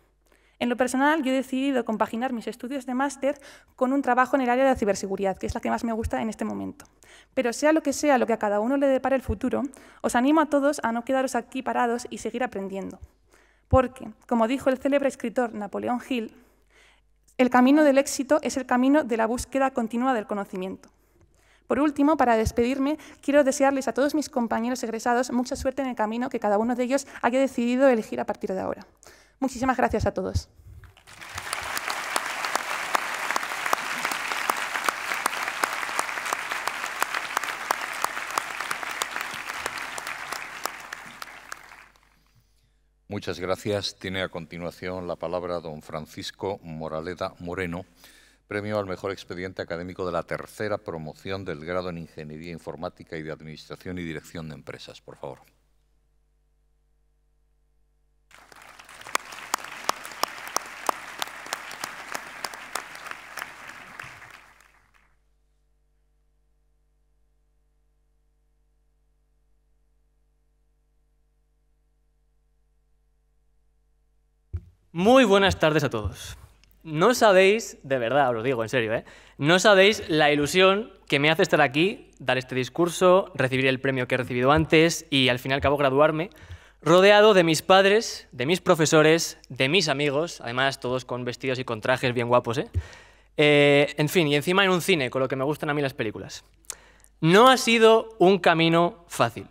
En lo personal, yo he decidido compaginar mis estudios de máster con un trabajo en el área de ciberseguridad, que es la que más me gusta en este momento. Pero sea lo que sea lo que a cada uno le depara el futuro, os animo a todos a no quedaros aquí parados y seguir aprendiendo. Porque, como dijo el célebre escritor Napoleón Hill, el camino del éxito es el camino de la búsqueda continua del conocimiento. Por último, para despedirme, quiero desearles a todos mis compañeros egresados mucha suerte en el camino que cada uno de ellos haya decidido elegir a partir de ahora. Muchísimas gracias a todos. Muchas gracias. Tiene a continuación la palabra don Francisco Moraleda Moreno, premio al mejor expediente académico de la tercera promoción del grado en Ingeniería Informática y de Administración y Dirección de Empresas. Por favor. Muy buenas tardes a todos. No sabéis, de verdad, os lo digo en serio, ¿eh? no sabéis la ilusión que me hace estar aquí, dar este discurso, recibir el premio que he recibido antes y al final acabo graduarme, rodeado de mis padres, de mis profesores, de mis amigos, además todos con vestidos y con trajes bien guapos, ¿eh? ¿eh? en fin, y encima en un cine, con lo que me gustan a mí las películas. No ha sido un camino fácil.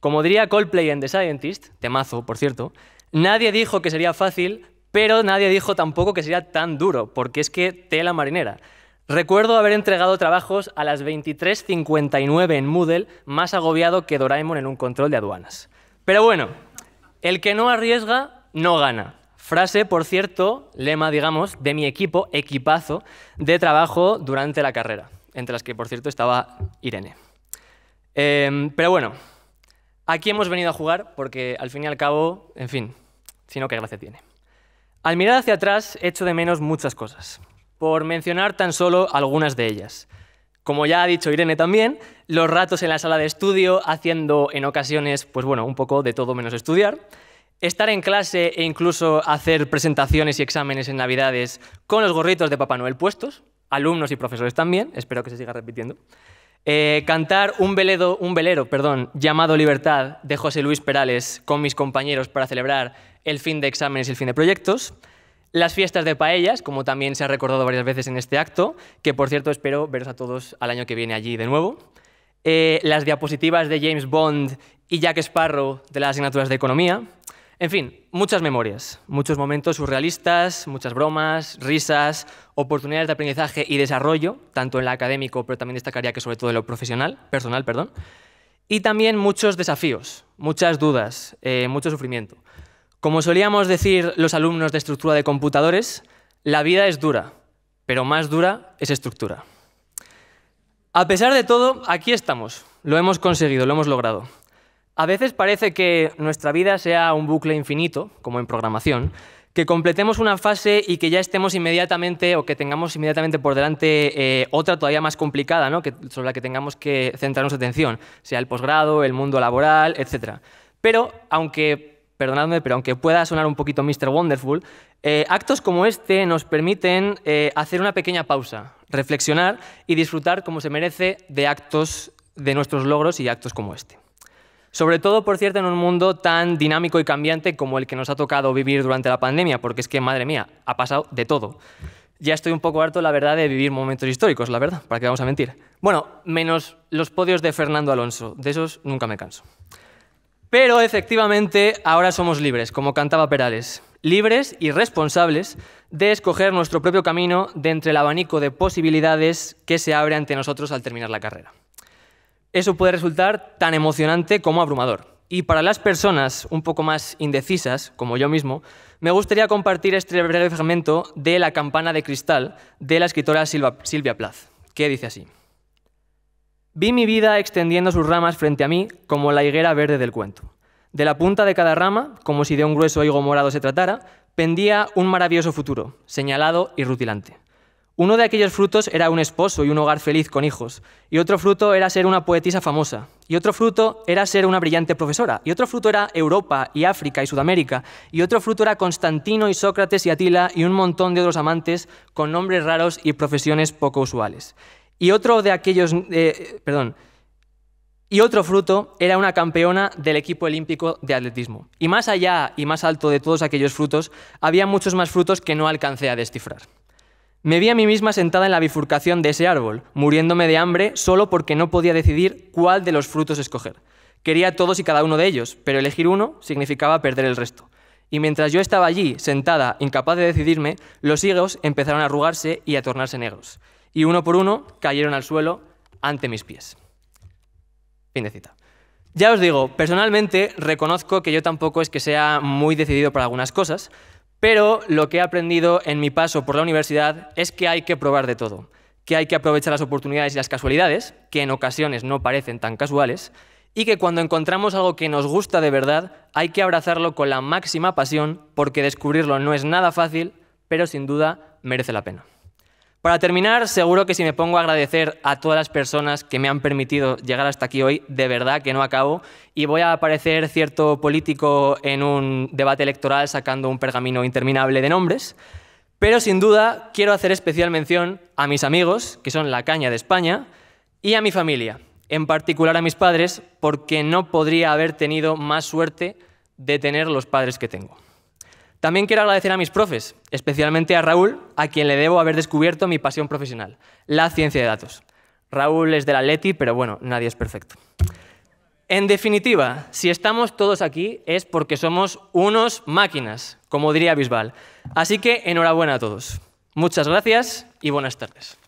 Como diría Coldplay en The Scientist, temazo, por cierto, nadie dijo que sería fácil, pero nadie dijo tampoco que sería tan duro, porque es que tela marinera. Recuerdo haber entregado trabajos a las 23.59 en Moodle, más agobiado que Doraemon en un control de aduanas. Pero bueno, el que no arriesga, no gana. Frase, por cierto, lema, digamos, de mi equipo, equipazo, de trabajo durante la carrera, entre las que, por cierto, estaba Irene. Em, pero bueno, aquí hemos venido a jugar porque, al fin y al cabo, en fin, sino qué gracia tiene. Al mirar hacia atrás, echo de menos muchas cosas, por mencionar tan solo algunas de ellas. Como ya ha dicho Irene también, los ratos en la sala de estudio, haciendo en ocasiones, pues bueno, un poco de todo menos estudiar, estar en clase e incluso hacer presentaciones y exámenes en Navidades con los gorritos de Papá Noel puestos, alumnos y profesores también, espero que se siga repitiendo. Eh, cantar un, un velero perdón, llamado Libertad de José Luis Perales con mis compañeros para celebrar el fin de exámenes y el fin de proyectos, las fiestas de paellas, como también se ha recordado varias veces en este acto, que por cierto espero veros a todos al año que viene allí de nuevo, eh, las diapositivas de James Bond y Jack Sparrow de las asignaturas de economía, en fin, muchas memorias, muchos momentos surrealistas, muchas bromas, risas, oportunidades de aprendizaje y desarrollo, tanto en lo académico, pero también destacaría que sobre todo en lo profesional, personal, perdón, y también muchos desafíos, muchas dudas, eh, mucho sufrimiento. Como solíamos decir los alumnos de estructura de computadores, la vida es dura, pero más dura es estructura. A pesar de todo, aquí estamos. Lo hemos conseguido, lo hemos logrado. A veces parece que nuestra vida sea un bucle infinito, como en programación, que completemos una fase y que ya estemos inmediatamente o que tengamos inmediatamente por delante eh, otra todavía más complicada, ¿no? que, sobre la que tengamos que centrarnos atención, sea el posgrado, el mundo laboral, etc. Pero aunque perdonadme, pero aunque pueda sonar un poquito Mr. Wonderful, eh, actos como este nos permiten eh, hacer una pequeña pausa, reflexionar y disfrutar como se merece de actos, de nuestros logros y actos como este. Sobre todo, por cierto, en un mundo tan dinámico y cambiante como el que nos ha tocado vivir durante la pandemia, porque es que, madre mía, ha pasado de todo. Ya estoy un poco harto, la verdad, de vivir momentos históricos, la verdad, para que vamos a mentir. Bueno, menos los podios de Fernando Alonso, de esos nunca me canso. Pero efectivamente ahora somos libres, como cantaba Perales, libres y responsables de escoger nuestro propio camino de entre el abanico de posibilidades que se abre ante nosotros al terminar la carrera. Eso puede resultar tan emocionante como abrumador. Y para las personas un poco más indecisas, como yo mismo, me gustaría compartir este breve fragmento de La campana de cristal de la escritora Silvia Plaz, que dice así. Vi mi vida extendiendo sus ramas frente a mí como la higuera verde del cuento. De la punta de cada rama, como si de un grueso higo morado se tratara, pendía un maravilloso futuro, señalado y rutilante. Uno de aquellos frutos era un esposo y un hogar feliz con hijos, y otro fruto era ser una poetisa famosa, y otro fruto era ser una brillante profesora, y otro fruto era Europa y África y Sudamérica, y otro fruto era Constantino y Sócrates y Atila y un montón de otros amantes con nombres raros y profesiones poco usuales. Y otro de aquellos, eh, perdón, y otro fruto era una campeona del equipo olímpico de atletismo. Y más allá y más alto de todos aquellos frutos, había muchos más frutos que no alcancé a descifrar. Me vi a mí misma sentada en la bifurcación de ese árbol, muriéndome de hambre solo porque no podía decidir cuál de los frutos escoger. Quería todos y cada uno de ellos, pero elegir uno significaba perder el resto. Y mientras yo estaba allí, sentada, incapaz de decidirme, los higos empezaron a arrugarse y a tornarse negros y uno por uno cayeron al suelo ante mis pies. Fin de cita. Ya os digo, personalmente reconozco que yo tampoco es que sea muy decidido para algunas cosas, pero lo que he aprendido en mi paso por la universidad es que hay que probar de todo, que hay que aprovechar las oportunidades y las casualidades, que en ocasiones no parecen tan casuales, y que cuando encontramos algo que nos gusta de verdad, hay que abrazarlo con la máxima pasión, porque descubrirlo no es nada fácil, pero sin duda merece la pena. Para terminar, seguro que si me pongo a agradecer a todas las personas que me han permitido llegar hasta aquí hoy, de verdad que no acabo, y voy a parecer cierto político en un debate electoral sacando un pergamino interminable de nombres, pero sin duda quiero hacer especial mención a mis amigos, que son la caña de España, y a mi familia, en particular a mis padres, porque no podría haber tenido más suerte de tener los padres que tengo. También quiero agradecer a mis profes, especialmente a Raúl, a quien le debo haber descubierto mi pasión profesional, la ciencia de datos. Raúl es de la Leti, pero bueno, nadie es perfecto. En definitiva, si estamos todos aquí es porque somos unos máquinas, como diría Bisbal. Así que enhorabuena a todos. Muchas gracias y buenas tardes.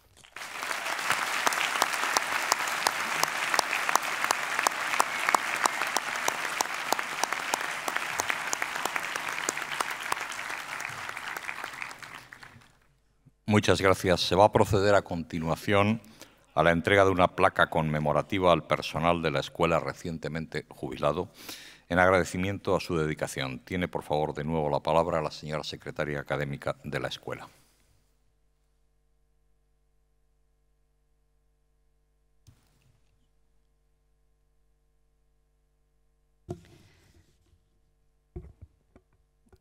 Muchas gracias. Se va a proceder a continuación a la entrega de una placa conmemorativa al personal de la escuela recientemente jubilado en agradecimiento a su dedicación. Tiene, por favor, de nuevo la palabra la señora secretaria académica de la escuela.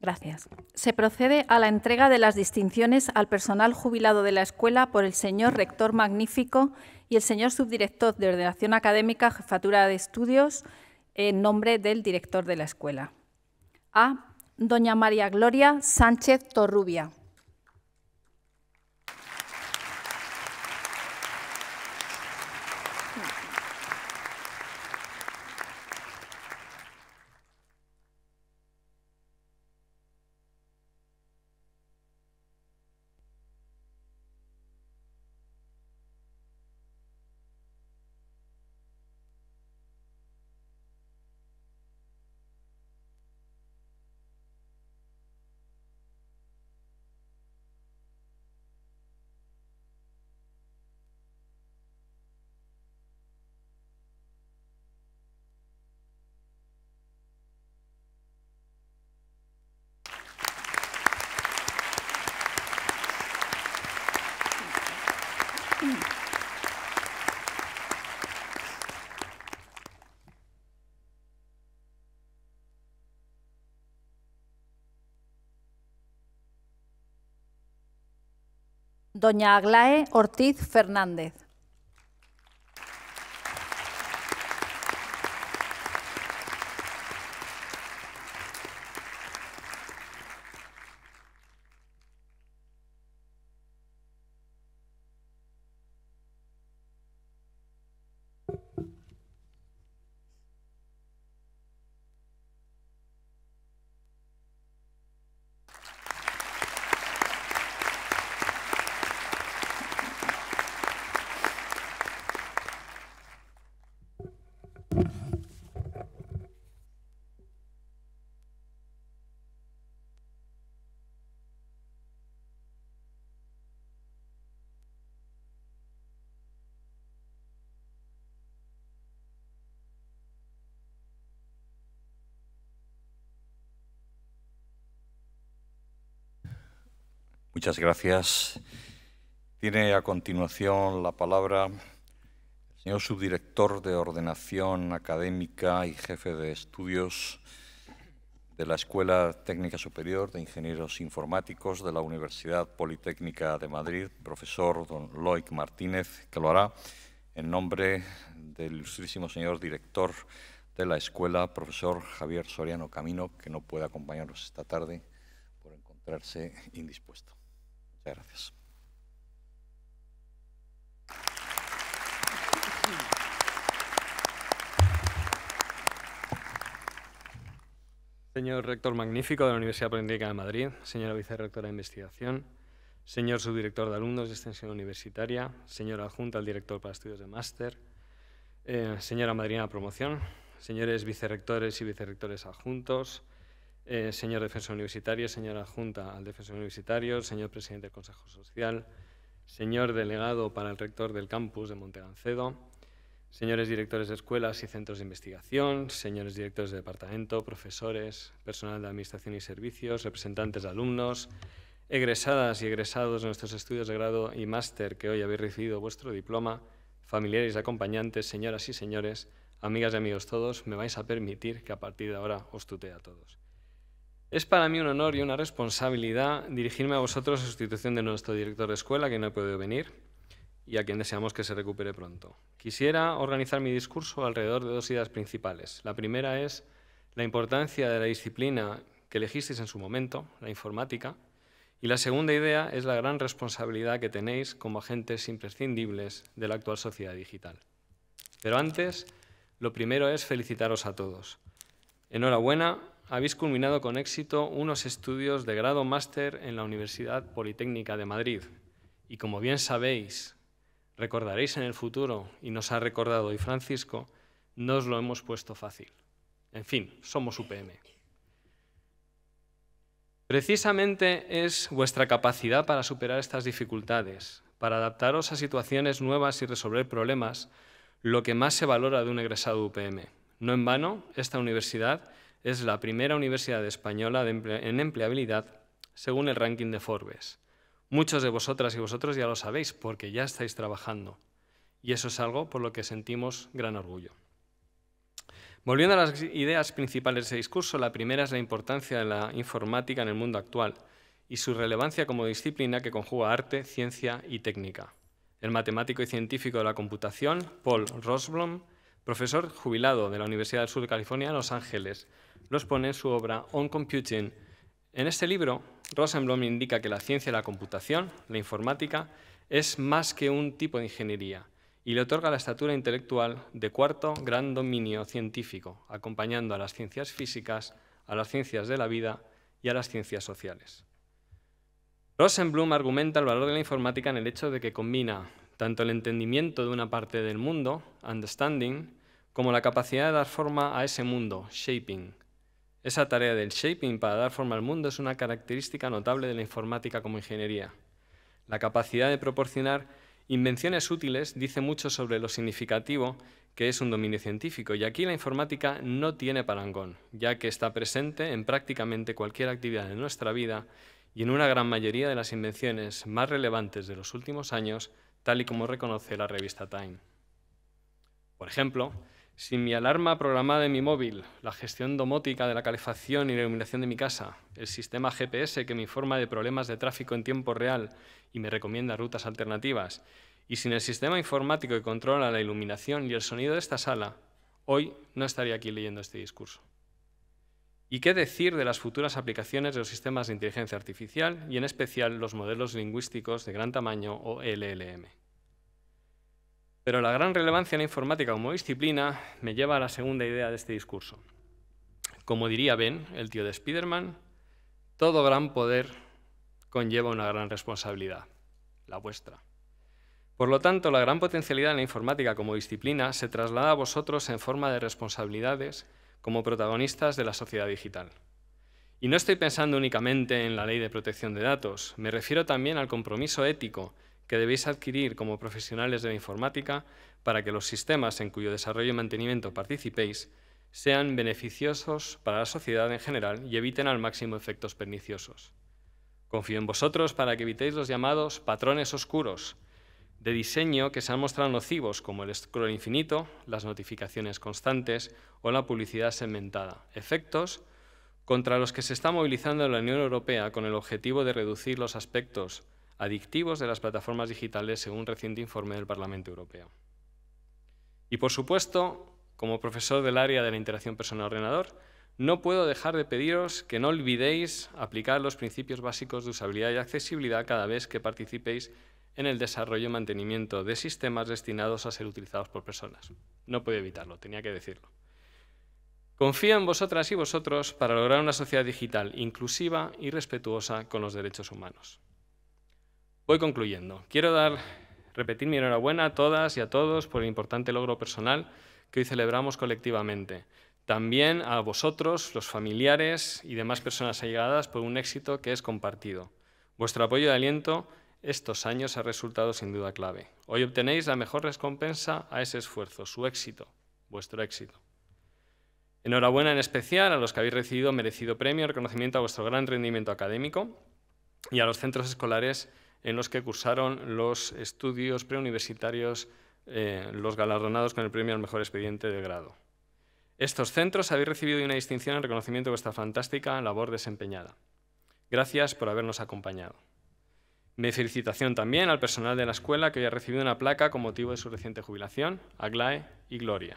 Gracias. Se procede a la entrega de las distinciones al personal jubilado de la escuela por el señor rector magnífico y el señor subdirector de ordenación académica, jefatura de estudios, en nombre del director de la escuela. A. Doña María Gloria Sánchez Torrubia. Doña Aglae Ortiz Fernández. Muchas gracias. Tiene a continuación la palabra el señor subdirector de Ordenación Académica y jefe de estudios de la Escuela Técnica Superior de Ingenieros Informáticos de la Universidad Politécnica de Madrid, profesor don Loic Martínez, que lo hará en nombre del ilustrísimo señor director de la escuela, profesor Javier Soriano Camino, que no puede acompañarnos esta tarde por encontrarse indispuesto. Muchas gracias. Señor Rector Magnífico de la Universidad Politécnica de Madrid, señora Vicerrectora de Investigación, señor Subdirector de Alumnos de Extensión Universitaria, señora Adjunta al Director para Estudios de Máster, eh, señora Madrina de Promoción, señores Vicerrectores y Vicerrectores Adjuntos, eh, señor defensor universitario, señora junta al defensor universitario, señor presidente del Consejo Social, señor delegado para el rector del campus de Montegancedo, señores directores de escuelas y centros de investigación, señores directores de departamento, profesores, personal de administración y servicios, representantes de alumnos, egresadas y egresados de nuestros estudios de grado y máster que hoy habéis recibido vuestro diploma, familiares y acompañantes, señoras y señores, amigas y amigos todos, me vais a permitir que a partir de ahora os tutee a todos. Es para mí un honor y una responsabilidad dirigirme a vosotros en sustitución de nuestro director de escuela, que no ha podido venir, y a quien deseamos que se recupere pronto. Quisiera organizar mi discurso alrededor de dos ideas principales. La primera es la importancia de la disciplina que elegisteis en su momento, la informática, y la segunda idea es la gran responsabilidad que tenéis como agentes imprescindibles de la actual sociedad digital. Pero antes, lo primero es felicitaros a todos. Enhorabuena habéis culminado con éxito unos estudios de grado máster en la Universidad Politécnica de Madrid. Y como bien sabéis, recordaréis en el futuro, y nos ha recordado hoy Francisco, no lo hemos puesto fácil. En fin, somos UPM. Precisamente es vuestra capacidad para superar estas dificultades, para adaptaros a situaciones nuevas y resolver problemas, lo que más se valora de un egresado UPM. No en vano, esta universidad es la primera universidad española en empleabilidad según el ranking de Forbes. Muchos de vosotras y vosotros ya lo sabéis porque ya estáis trabajando y eso es algo por lo que sentimos gran orgullo. Volviendo a las ideas principales de este discurso, la primera es la importancia de la informática en el mundo actual y su relevancia como disciplina que conjuga arte, ciencia y técnica. El matemático y científico de la computación, Paul Rosblom, profesor jubilado de la Universidad del Sur de California en Los Ángeles, los pone en su obra On Computing. En este libro, Rosenblum indica que la ciencia de la computación, la informática, es más que un tipo de ingeniería y le otorga la estatura intelectual de cuarto gran dominio científico, acompañando a las ciencias físicas, a las ciencias de la vida y a las ciencias sociales. Rosenblum argumenta el valor de la informática en el hecho de que combina tanto el entendimiento de una parte del mundo, understanding, como la capacidad de dar forma a ese mundo, shaping. Esa tarea del shaping para dar forma al mundo es una característica notable de la informática como ingeniería. La capacidad de proporcionar invenciones útiles dice mucho sobre lo significativo que es un dominio científico, y aquí la informática no tiene parangón, ya que está presente en prácticamente cualquier actividad de nuestra vida y en una gran mayoría de las invenciones más relevantes de los últimos años tal y como reconoce la revista Time. Por ejemplo, sin mi alarma programada en mi móvil, la gestión domótica de la calefacción y la iluminación de mi casa, el sistema GPS que me informa de problemas de tráfico en tiempo real y me recomienda rutas alternativas, y sin el sistema informático que controla la iluminación y el sonido de esta sala, hoy no estaría aquí leyendo este discurso. ¿Y qué decir de las futuras aplicaciones de los sistemas de inteligencia artificial y en especial los modelos lingüísticos de gran tamaño o LLM? Pero la gran relevancia de la informática como disciplina me lleva a la segunda idea de este discurso. Como diría Ben, el tío de Spiderman, todo gran poder conlleva una gran responsabilidad, la vuestra. Por lo tanto, la gran potencialidad de la informática como disciplina se traslada a vosotros en forma de responsabilidades como protagonistas de la sociedad digital. Y no estoy pensando únicamente en la ley de protección de datos, me refiero también al compromiso ético que debéis adquirir como profesionales de la informática para que los sistemas en cuyo desarrollo y mantenimiento participéis sean beneficiosos para la sociedad en general y eviten al máximo efectos perniciosos. Confío en vosotros para que evitéis los llamados patrones oscuros, de diseño que se han mostrado nocivos, como el scroll infinito, las notificaciones constantes o la publicidad segmentada, efectos contra los que se está movilizando la Unión Europea con el objetivo de reducir los aspectos adictivos de las plataformas digitales, según reciente informe del Parlamento Europeo. Y por supuesto, como profesor del área de la interacción persona-ordenador, no puedo dejar de pediros que no olvidéis aplicar los principios básicos de usabilidad y accesibilidad cada vez que participéis en el desarrollo y mantenimiento de sistemas destinados a ser utilizados por personas. No puedo evitarlo, tenía que decirlo. Confío en vosotras y vosotros para lograr una sociedad digital inclusiva y respetuosa con los derechos humanos. Voy concluyendo. Quiero dar, repetir mi enhorabuena a todas y a todos por el importante logro personal que hoy celebramos colectivamente. También a vosotros, los familiares y demás personas allegadas por un éxito que es compartido. Vuestro apoyo y aliento estos años ha resultado sin duda clave. Hoy obtenéis la mejor recompensa a ese esfuerzo, su éxito, vuestro éxito. Enhorabuena en especial a los que habéis recibido merecido premio reconocimiento a vuestro gran rendimiento académico y a los centros escolares en los que cursaron los estudios preuniversitarios, eh, los galardonados con el premio al mejor expediente de grado. Estos centros habéis recibido una distinción en reconocimiento de vuestra fantástica labor desempeñada. Gracias por habernos acompañado. Mi felicitación también al personal de la escuela que hoy ha recibido una placa con motivo de su reciente jubilación, Aglae y Gloria.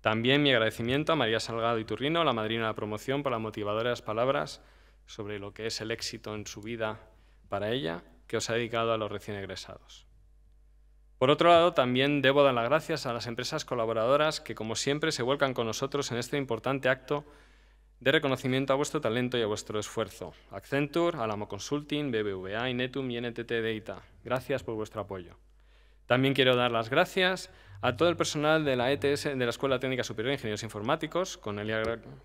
También mi agradecimiento a María Salgado y Turrino, la madrina de la promoción, por las motivadoras palabras sobre lo que es el éxito en su vida para ella, que os ha dedicado a los recién egresados. Por otro lado, también debo dar las gracias a las empresas colaboradoras que, como siempre, se vuelcan con nosotros en este importante acto de reconocimiento a vuestro talento y a vuestro esfuerzo. Accenture, Alamo Consulting, BBVA, Inetum y NTT Data. Gracias por vuestro apoyo. También quiero dar las gracias a todo el personal de la ETS, de la Escuela Técnica Superior de Ingenieros Informáticos, con Elia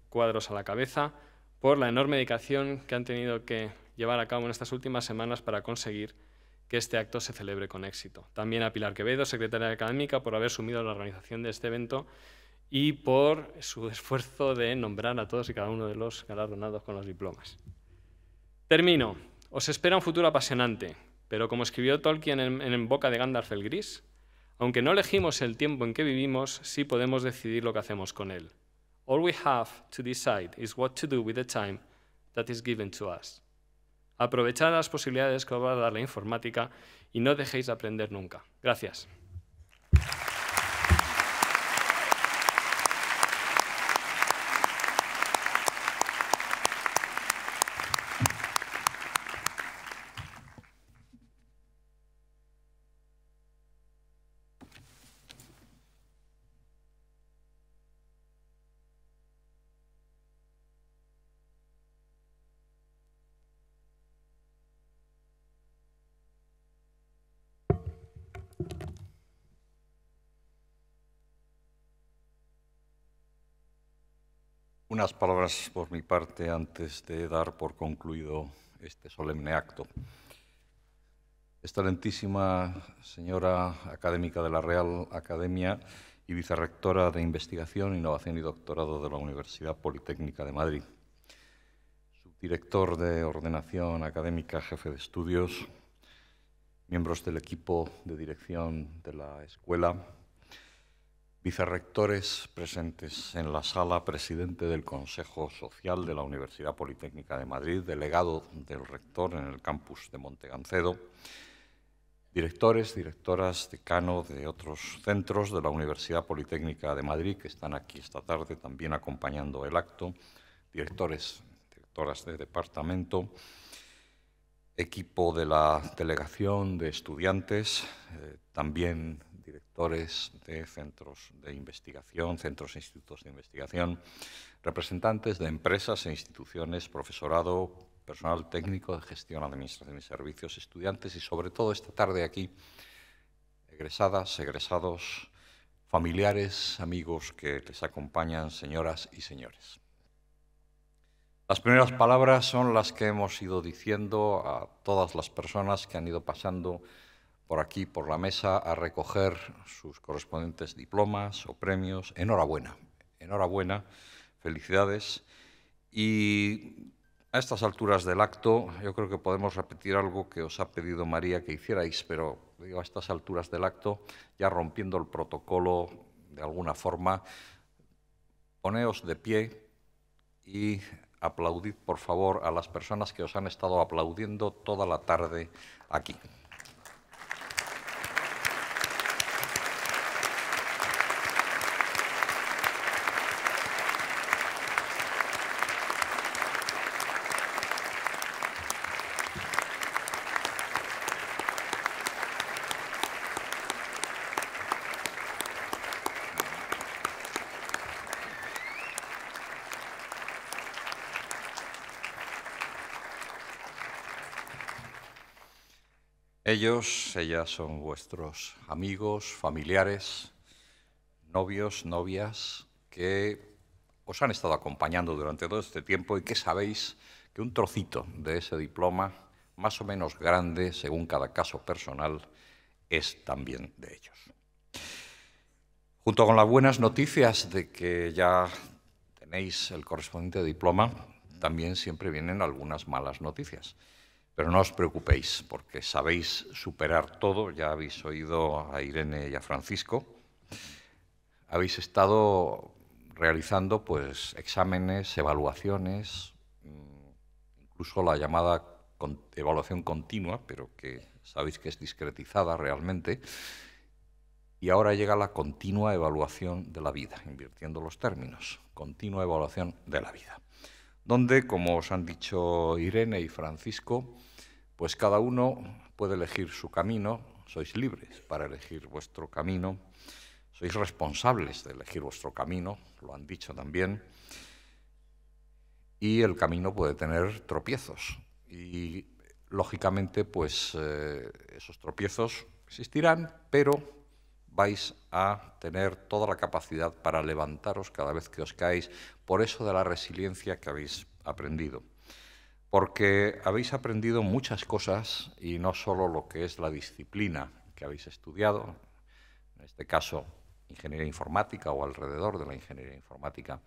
Cuadros a la cabeza, por la enorme dedicación que han tenido que llevar a cabo en estas últimas semanas para conseguir que este acto se celebre con éxito. También a Pilar Quevedo, secretaria académica, por haber sumido la organización de este evento y por su esfuerzo de nombrar a todos y cada uno de los galardonados con los diplomas. Termino. Os espera un futuro apasionante, pero como escribió Tolkien en, Boca de Gandalf el Gris, aunque no elegimos el tiempo en que vivimos, sí podemos decidir lo que hacemos con él. All we have to decide is what to do with the time that is given to us. Aprovechad las posibilidades que os va a dar la informática y no dejéis de aprender nunca. Gracias. Unas palabras por mi parte antes de dar por concluido este solemne acto. Excelentísima señora académica de la Real Academia y vicerrectora de Investigación, Innovación y Doctorado de la Universidad Politécnica de Madrid, subdirector de Ordenación Académica, jefe de estudios, miembros del equipo de dirección de la escuela, vicerrectores presentes en la sala, presidente del Consejo Social de la Universidad Politécnica de Madrid, delegado del rector en el campus de Montegancedo, directores, directoras, cano de otros centros de la Universidad Politécnica de Madrid que están aquí esta tarde también acompañando el acto, directores, directoras de departamento, equipo de la delegación de estudiantes, eh, también directores de centros de investigación, centros e institutos de investigación, representantes de empresas e instituciones, profesorado, personal técnico de gestión, administración y servicios, estudiantes y sobre todo esta tarde aquí, egresadas, egresados, familiares, amigos que les acompañan, señoras y señores. Las primeras palabras son las que hemos ido diciendo a todas las personas que han ido pasando por aquí, por la mesa, a recoger sus correspondientes diplomas o premios. Enhorabuena, enhorabuena, felicidades. Y a estas alturas del acto, yo creo que podemos repetir algo que os ha pedido María que hicierais, pero digo, a estas alturas del acto, ya rompiendo el protocolo de alguna forma, poneos de pie y aplaudid, por favor, a las personas que os han estado aplaudiendo toda la tarde aquí. ellos, ellas son vuestros amigos, familiares, novios, novias, que os han estado acompañando durante todo este tiempo y que sabéis que un trocito de ese diploma, más o menos grande según cada caso personal, es también de ellos. Junto con las buenas noticias de que ya tenéis el correspondiente diploma, también siempre vienen algunas malas noticias. Pero no os preocupéis, porque sabéis superar todo. Ya habéis oído a Irene y a Francisco. Habéis estado realizando pues, exámenes, evaluaciones, mm, incluso la llamada evaluación continua, pero que sabéis que es discretizada realmente. Y ahora llega la continua evaluación de la vida, invirtiendo los términos, continua evaluación de la vida, donde, como os han dicho Irene y Francisco, pues cada uno puede elegir su camino, sois libres para elegir vuestro camino, sois responsables de elegir vuestro camino, lo han dicho también, y el camino puede tener tropiezos. Y lógicamente, pues eh, esos tropiezos existirán, pero vais a tener toda la capacidad para levantaros cada vez que os caéis, por eso de la resiliencia que habéis aprendido porque habéis aprendido muchas cosas y no solo lo que es la disciplina que habéis estudiado, en este caso ingeniería informática o alrededor de la ingeniería informática,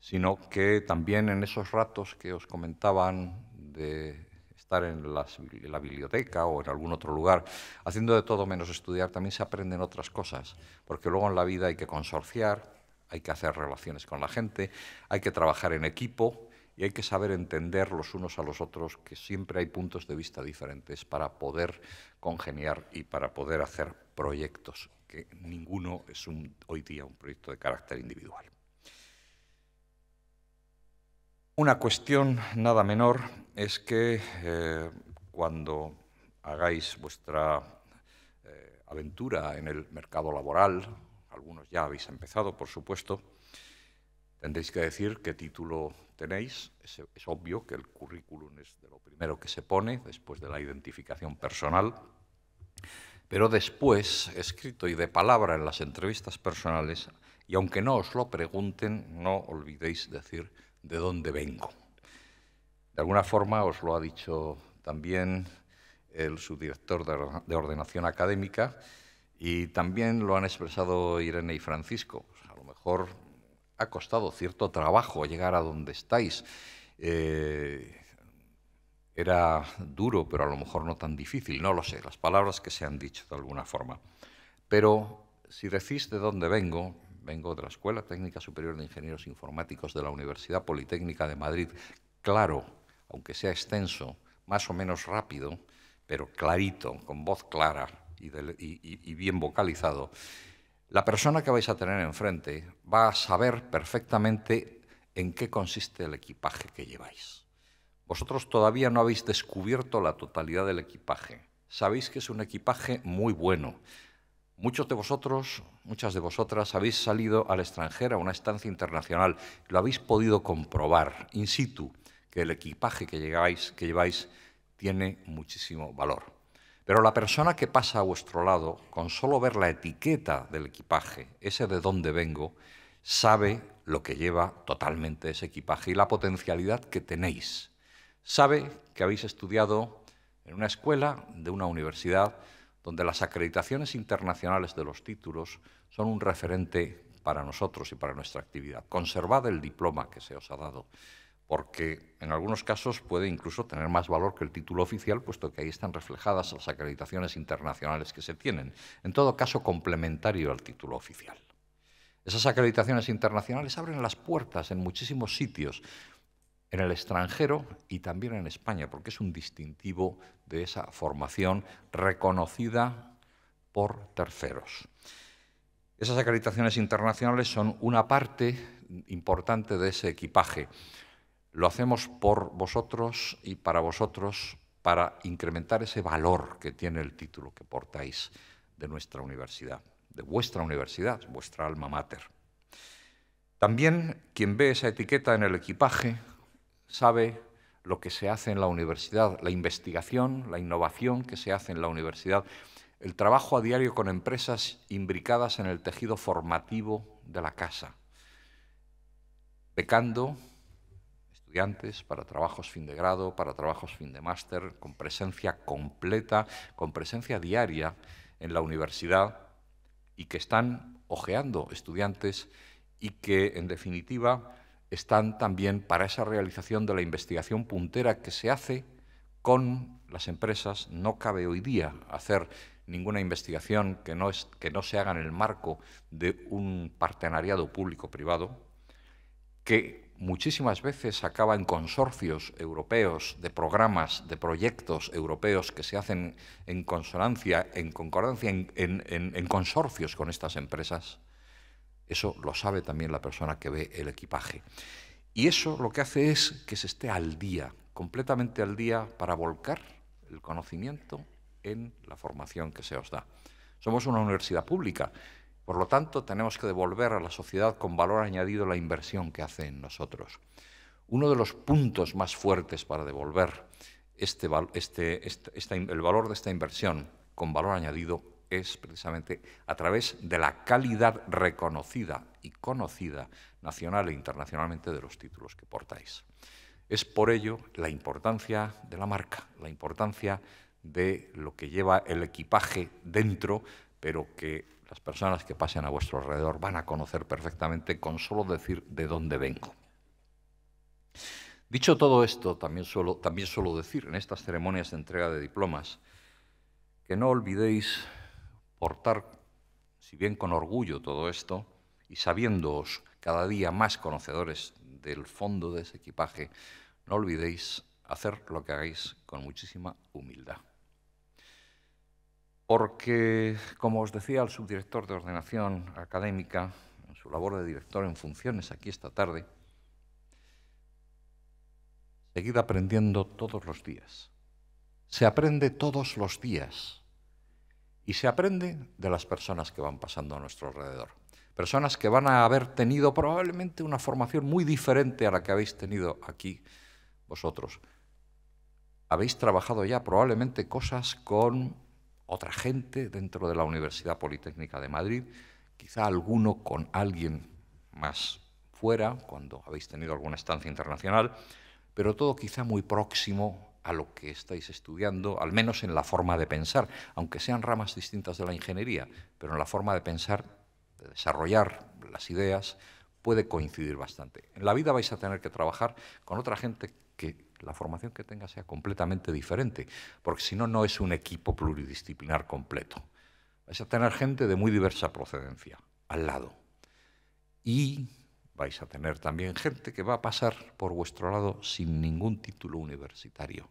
sino que también en esos ratos que os comentaban de estar en, la biblioteca o en algún otro lugar, haciendo de todo menos estudiar, también se aprenden otras cosas, porque luego en la vida hay que consorciar, hay que hacer relaciones con la gente, hay que trabajar en equipo, y hay que saber entender los unos a los otros que siempre hay puntos de vista diferentes para poder congeniar y para poder hacer proyectos, que ninguno es un, hoy día un proyecto de carácter individual. Una cuestión nada menor es que eh, cuando hagáis vuestra eh, aventura en el mercado laboral, algunos ya habéis empezado, por supuesto, Tendréis que decir qué título tenéis. Es, obvio que el currículum es de lo primero que se pone, después de la identificación personal. Pero después, escrito y de palabra en las entrevistas personales, y aunque no os lo pregunten, no olvidéis decir de dónde vengo. De alguna forma os lo ha dicho también el subdirector de ordenación académica y también lo han expresado Irene y Francisco. Pues, a lo mejor ha costado cierto trabajo llegar a donde estáis. Eh, era duro, pero a lo mejor no tan difícil, no lo sé, las palabras que se han dicho de alguna forma. Pero si decís de dónde vengo, vengo de la Escuela Técnica Superior de Ingenieros Informáticos de la Universidad Politécnica de Madrid, claro, aunque sea extenso, más o menos rápido, pero clarito, con voz clara y bien vocalizado, la persona que vais a tener enfrente va a saber perfectamente en qué consiste el equipaje que lleváis. Vosotros todavía no habéis descubierto la totalidad del equipaje. Sabéis que es un equipaje muy bueno. Muchos de vosotros, muchas de vosotras, habéis salido al extranjero a una estancia internacional. Lo habéis podido comprobar in situ, que el equipaje que, que lleváis tiene muchísimo valor. Pero la persona que pasa a vuestro lado, con solo ver la etiqueta del equipaje, ese de dónde vengo, sabe lo que lleva totalmente ese equipaje y la potencialidad que tenéis. Sabe que habéis estudiado en una escuela de una universidad donde las acreditaciones internacionales de los títulos son un referente para nosotros y para nuestra actividad. Conservad el diploma que se os ha dado porque en algunos casos puede incluso tener más valor que el título oficial, puesto que ahí están reflejadas las acreditaciones internacionales que se tienen, en todo caso complementario al título oficial. Esas acreditaciones internacionales abren las puertas en muchísimos sitios, en el extranjero y también en España, porque es un distintivo de esa formación reconocida por terceros. Esas acreditaciones internacionales son una parte importante de ese equipaje. Lo hacemos por vosotros y para vosotros para incrementar ese valor que tiene el título que portáis de nuestra universidad, de vuestra universidad, vuestra alma mater. También quien ve esa etiqueta en el equipaje sabe lo que se hace en la universidad, la investigación, la innovación que se hace en la universidad, el trabajo a diario con empresas imbricadas en el tejido formativo de la casa, becando, para trabajos fin de grado, para trabajos fin de máster, con presencia completa, con presencia diaria en la universidad y que están ojeando estudiantes y que, en definitiva, están también para esa realización de la investigación puntera que se hace con las empresas. No cabe hoy día hacer ninguna investigación que no, que no se haga en el marco de un partenariado público-privado, que muchísimas veces acaba en consorcios europeos de programas, de proyectos europeos que se hacen en consonancia, en concordancia, en, en, consorcios con estas empresas. Eso lo sabe también la persona que ve el equipaje. Y eso lo que hace es que se esté al día, completamente al día, para volcar el conocimiento en la formación que se os da. Somos una universidad pública por lo tanto, tenemos que devolver a la sociedad con valor añadido la inversión que hace en nosotros. Uno de los puntos más fuertes para devolver este este, este, el valor de esta inversión con valor añadido es precisamente a través de la calidad reconocida y conocida nacional e internacionalmente de los títulos que portáis. Es por ello la importancia de la marca, la importancia de lo que lleva el equipaje dentro, pero que las personas que pasen a vuestro alrededor van a conocer perfectamente con solo decir de dónde vengo. Dicho todo esto, también suelo, también decir en estas ceremonias de entrega de diplomas que no olvidéis portar, si bien con orgullo todo esto, y sabiéndoos cada día más conocedores del fondo de ese equipaje, no olvidéis hacer lo que hagáis con muchísima humildad porque, como os decía el subdirector de ordenación académica, en su labor de director en funciones aquí esta tarde, seguid aprendiendo todos los días. Se aprende todos los días y se aprende de las personas que van pasando a nuestro alrededor. Personas que van a haber tenido probablemente una formación muy diferente a la que habéis tenido aquí vosotros. Habéis trabajado ya probablemente cosas con otra gente dentro de la Universidad Politécnica de Madrid, quizá alguno con alguien más fuera, cuando habéis tenido alguna estancia internacional, pero todo quizá muy próximo a lo que estáis estudiando, al menos en la forma de pensar, aunque sean ramas distintas de la ingeniería, pero en la forma de pensar, de desarrollar las ideas, puede coincidir bastante. En la vida vais a tener que trabajar con otra gente que la formación que tenga sea completamente diferente, porque si no, no es un equipo pluridisciplinar completo. Vais a tener gente de muy diversa procedencia al lado. Y vais a tener también gente que va a pasar por vuestro lado sin ningún título universitario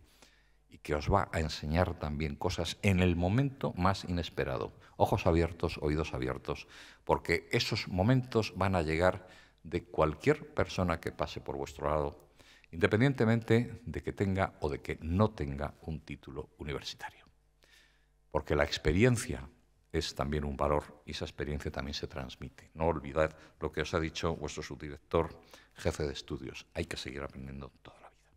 y que os va a enseñar también cosas en el momento más inesperado. Ojos abiertos, oídos abiertos, porque esos momentos van a llegar de cualquier persona que pase por vuestro lado independientemente de que tenga o de que no tenga un título universitario. Porque la experiencia es también un valor y esa experiencia también se transmite. No olvidad lo que os ha dicho vuestro subdirector, jefe de estudios. Hay que seguir aprendiendo toda la vida.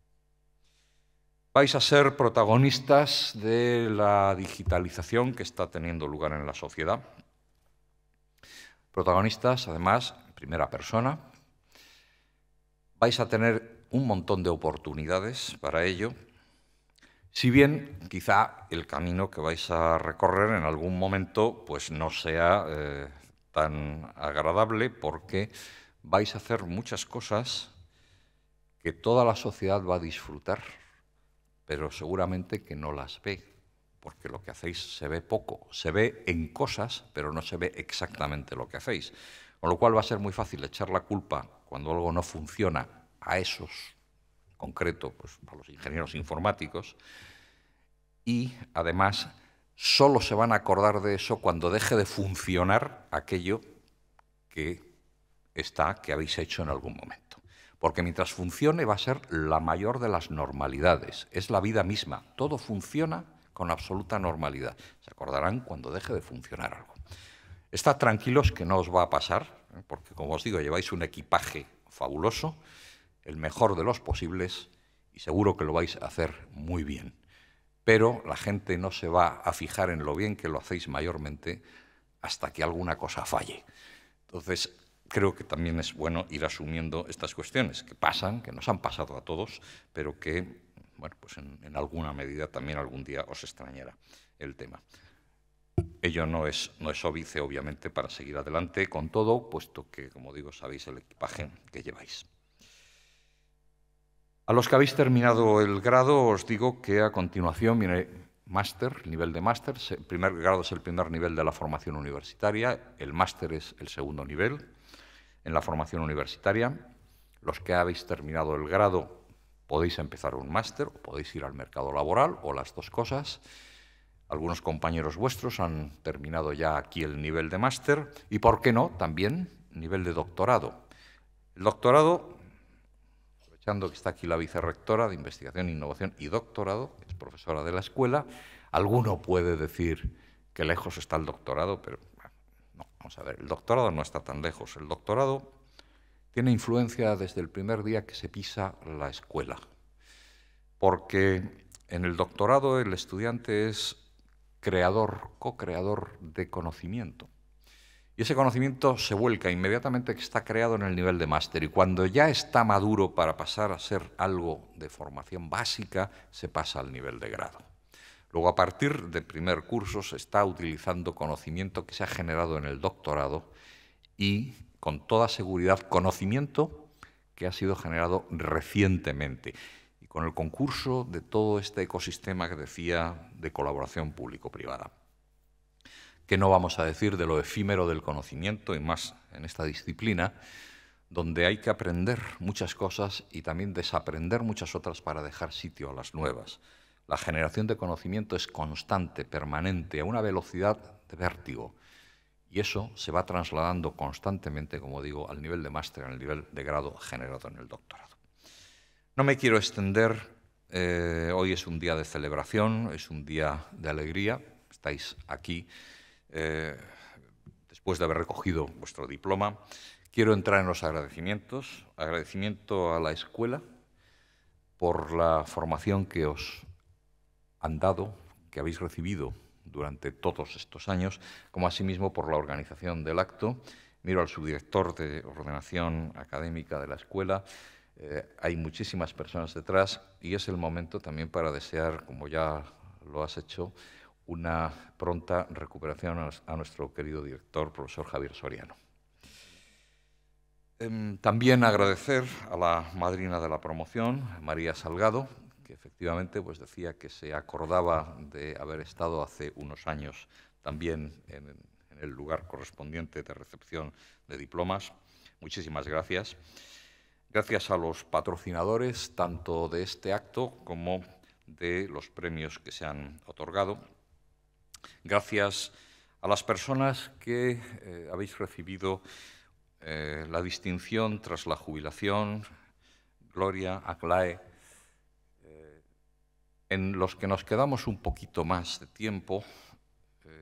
Vais a ser protagonistas de la digitalización que está teniendo lugar en la sociedad. Protagonistas, además, en primera persona. Vais a tener un montón de oportunidades para ello, si bien quizá el camino que vais a recorrer en algún momento pues no sea eh, tan agradable porque vais a hacer muchas cosas que toda la sociedad va a disfrutar, pero seguramente que no las ve, porque lo que hacéis se ve poco, se ve en cosas, pero no se ve exactamente lo que hacéis. Con lo cual va a ser muy fácil echar la culpa cuando algo no funciona a esos, en concreto pues, a los ingenieros informáticos, y además solo se van a acordar de eso cuando deje de funcionar aquello que está, que habéis hecho en algún momento. Porque mientras funcione va a ser la mayor de las normalidades, es la vida misma, todo funciona con absoluta normalidad. Se acordarán cuando deje de funcionar algo. Estad tranquilos que no os va a pasar, ¿eh? porque como os digo, lleváis un equipaje fabuloso el mejor de los posibles y seguro que lo vais a hacer muy bien. Pero la gente no se va a fijar en lo bien que lo hacéis mayormente hasta que alguna cosa falle. Entonces, creo que también es bueno ir asumiendo estas cuestiones que pasan, que nos han pasado a todos, pero que, bueno, pues en, alguna medida también algún día os extrañará el tema. Ello no es, no es óbice, obviamente, para seguir adelante con todo, puesto que, como digo, sabéis el equipaje que lleváis. A los que habéis terminado el grado, os digo que a continuación viene máster, nivel de máster. El primer grado es el primer nivel de la formación universitaria, el máster es el segundo nivel en la formación universitaria. Los que habéis terminado el grado podéis empezar un máster, o podéis ir al mercado laboral, o las dos cosas. Algunos compañeros vuestros han terminado ya aquí el nivel de máster y, ¿por qué no?, también nivel de doctorado. El doctorado que está aquí la vicerrectora de Investigación, Innovación y Doctorado, es profesora de la escuela. Alguno puede decir que lejos está el doctorado, pero bueno, no, vamos a ver, el doctorado no está tan lejos. El doctorado tiene influencia desde el primer día que se pisa la escuela, porque en el doctorado el estudiante es creador, co-creador de conocimiento. Y ese conocimiento se vuelca inmediatamente que está creado en el nivel de máster. Y cuando ya está maduro para pasar a ser algo de formación básica, se pasa al nivel de grado. Luego, a partir del primer curso, se está utilizando conocimiento que se ha generado en el doctorado y, con toda seguridad, conocimiento que ha sido generado recientemente y con el concurso de todo este ecosistema que decía de colaboración público-privada que no vamos a decir de lo efímero del conocimiento, y más en esta disciplina, donde hay que aprender muchas cosas y también desaprender muchas otras para dejar sitio a las nuevas. La generación de conocimiento es constante, permanente, a una velocidad de vértigo. Y eso se va trasladando constantemente, como digo, al nivel de máster, al nivel de grado generado en el doctorado. No me quiero extender, eh, hoy es un día de celebración, es un día de alegría, estáis aquí eh, después de haber recogido vuestro diploma, quiero entrar en los agradecimientos. Agradecimiento a la escuela por la formación que os han dado, que habéis recibido durante todos estos años, como asimismo por la organización del acto. Miro al subdirector de ordenación académica de la escuela. Eh, hay muchísimas personas detrás y es el momento también para desear, como ya lo has hecho, una pronta recuperación a, nuestro querido director, profesor Javier Soriano. Em, también agradecer a la madrina de la promoción, María Salgado, que efectivamente pues decía que se acordaba de haber estado hace unos años también en el lugar correspondiente de recepción de diplomas. Muchísimas gracias. Gracias a los patrocinadores, tanto de este acto como de los premios que se han otorgado. Gracias a las personas que eh, habéis recibido eh, la distinción tras la jubilación, Gloria, Aclae, eh, en los que nos quedamos un poquito más de tiempo,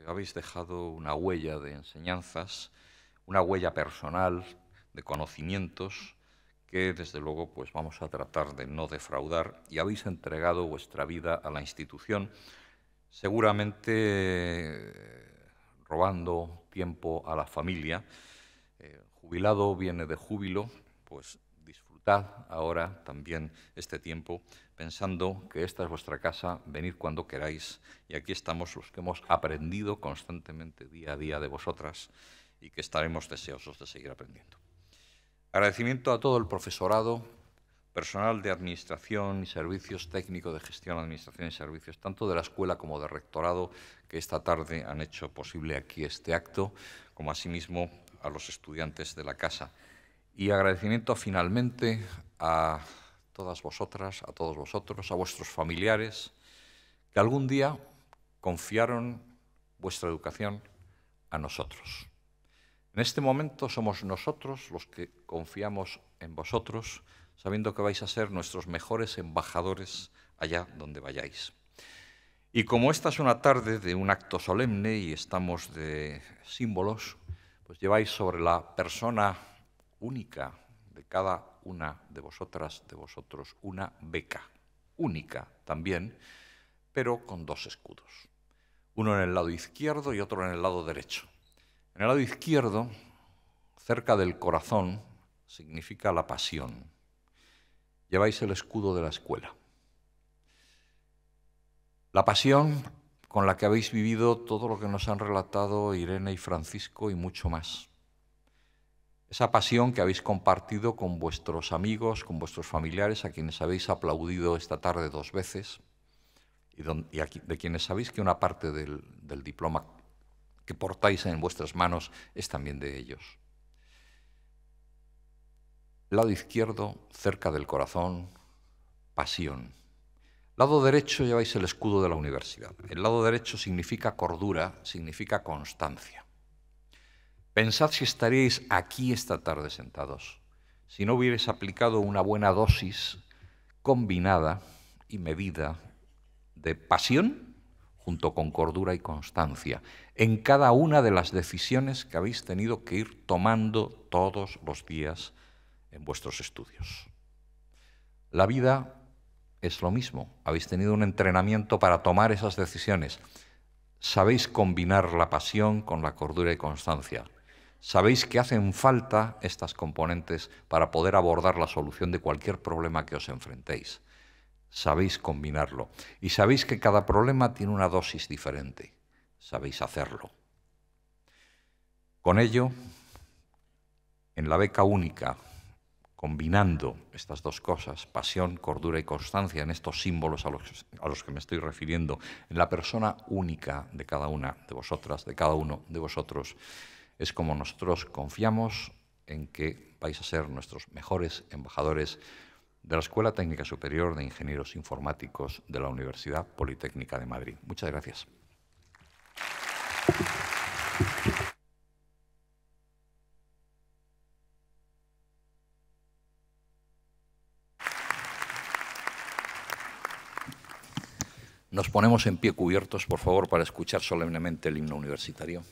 habéis dejado una huella de enseñanzas, una huella personal de conocimientos que desde luego pues vamos a tratar de no defraudar y habéis entregado vuestra vida a la institución seguramente eh, robando tiempo a la familia. Eh, jubilado viene de júbilo, pues disfrutad ahora también este tiempo pensando que esta es vuestra casa, venid cuando queráis y aquí estamos los que hemos aprendido constantemente día a día de vosotras y que estaremos deseosos de seguir aprendiendo. Agradecimiento a todo el profesorado personal de Administración y Servicios Técnico de Gestión, Administración y Servicios, tanto de la Escuela como de Rectorado, que esta tarde han hecho posible aquí este acto, como asimismo a los estudiantes de la Casa. Y agradecimiento finalmente a todas vosotras, a todos vosotros, a vuestros familiares, que algún día confiaron vuestra educación a nosotros. En este momento somos nosotros los que confiamos en vosotros, sabiendo que vais a ser nuestros mejores embajadores allá donde vayáis. Y como esta es una tarde de un acto solemne y estamos de símbolos, pues lleváis sobre la persona única de cada una de vosotras, de vosotros, una beca, única también, pero con dos escudos, uno en el lado izquierdo y otro en el lado derecho. En el lado izquierdo, cerca del corazón, significa la pasión, lleváis el escudo de la escuela. La pasión con la que habéis vivido todo lo que nos han relatado Irene y Francisco y mucho más. Esa pasión que habéis compartido con vuestros amigos, con vuestros familiares, a quienes habéis aplaudido esta tarde dos veces, y, de quienes sabéis que una parte del diploma que portáis en vuestras manos es también de ellos. Lado izquierdo, cerca del corazón, pasión. Lado derecho lleváis el escudo de la universidad. El lado derecho significa cordura, significa constancia. Pensad si estaríais aquí esta tarde sentados, si no hubierais aplicado una buena dosis combinada y medida de pasión junto con cordura y constancia en cada una de las decisiones que habéis tenido que ir tomando todos los días en vuestros estudios. La vida es lo mismo. Habéis tenido un entrenamiento para tomar esas decisiones. Sabéis combinar la pasión con la cordura y constancia. Sabéis que hacen falta estas componentes para poder abordar la solución de cualquier problema que os enfrentéis. Sabéis combinarlo. Y sabéis que cada problema tiene una dosis diferente. Sabéis hacerlo. Con ello, en la beca única combinando estas dos cosas, pasión, cordura y constancia, en estos símbolos a los, que me estoy refiriendo, en la persona única de cada una de vosotras, de cada uno de vosotros, es como nosotros confiamos en que vais a ser nuestros mejores embajadores de la Escuela Técnica Superior de Ingenieros Informáticos de la Universidad Politécnica de Madrid. Muchas gracias. ponemos en pie cubiertos, por favor, para escuchar solemnemente el himno universitario.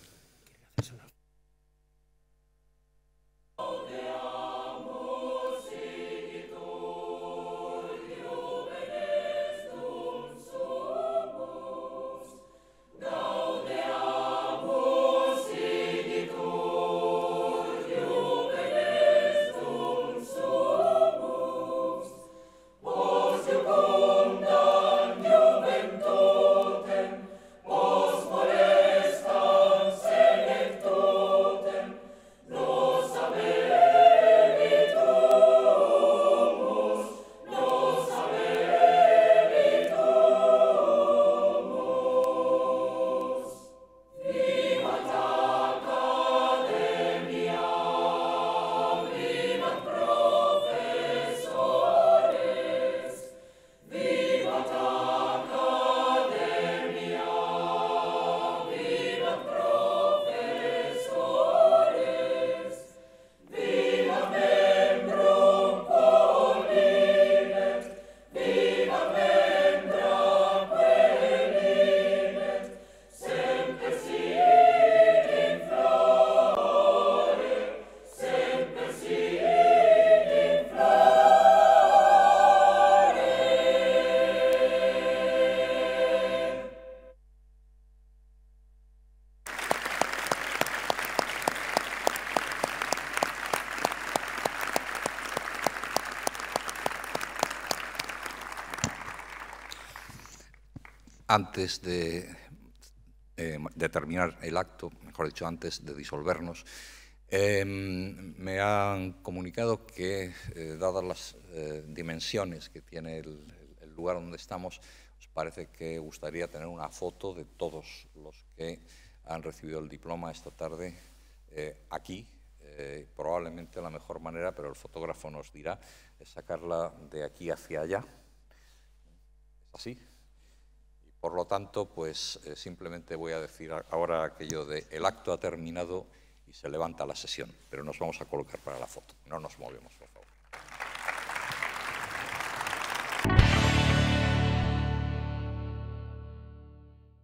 antes eh, de, terminar el acto, mejor dicho, antes de disolvernos, em, me han comunicado que, eh, dadas las eh, dimensiones que tiene el, el, lugar donde estamos, os parece que gustaría tener una foto de todos los que han recibido el diploma esta tarde aquí. probablemente la mejor manera, pero el fotógrafo nos dirá, es sacarla de aquí hacia allá Por lo tanto, pues eh, simplemente voy a decir ahora aquello de el acto ha terminado y se levanta la sesión, pero nos vamos a colocar para la foto, no nos movemos.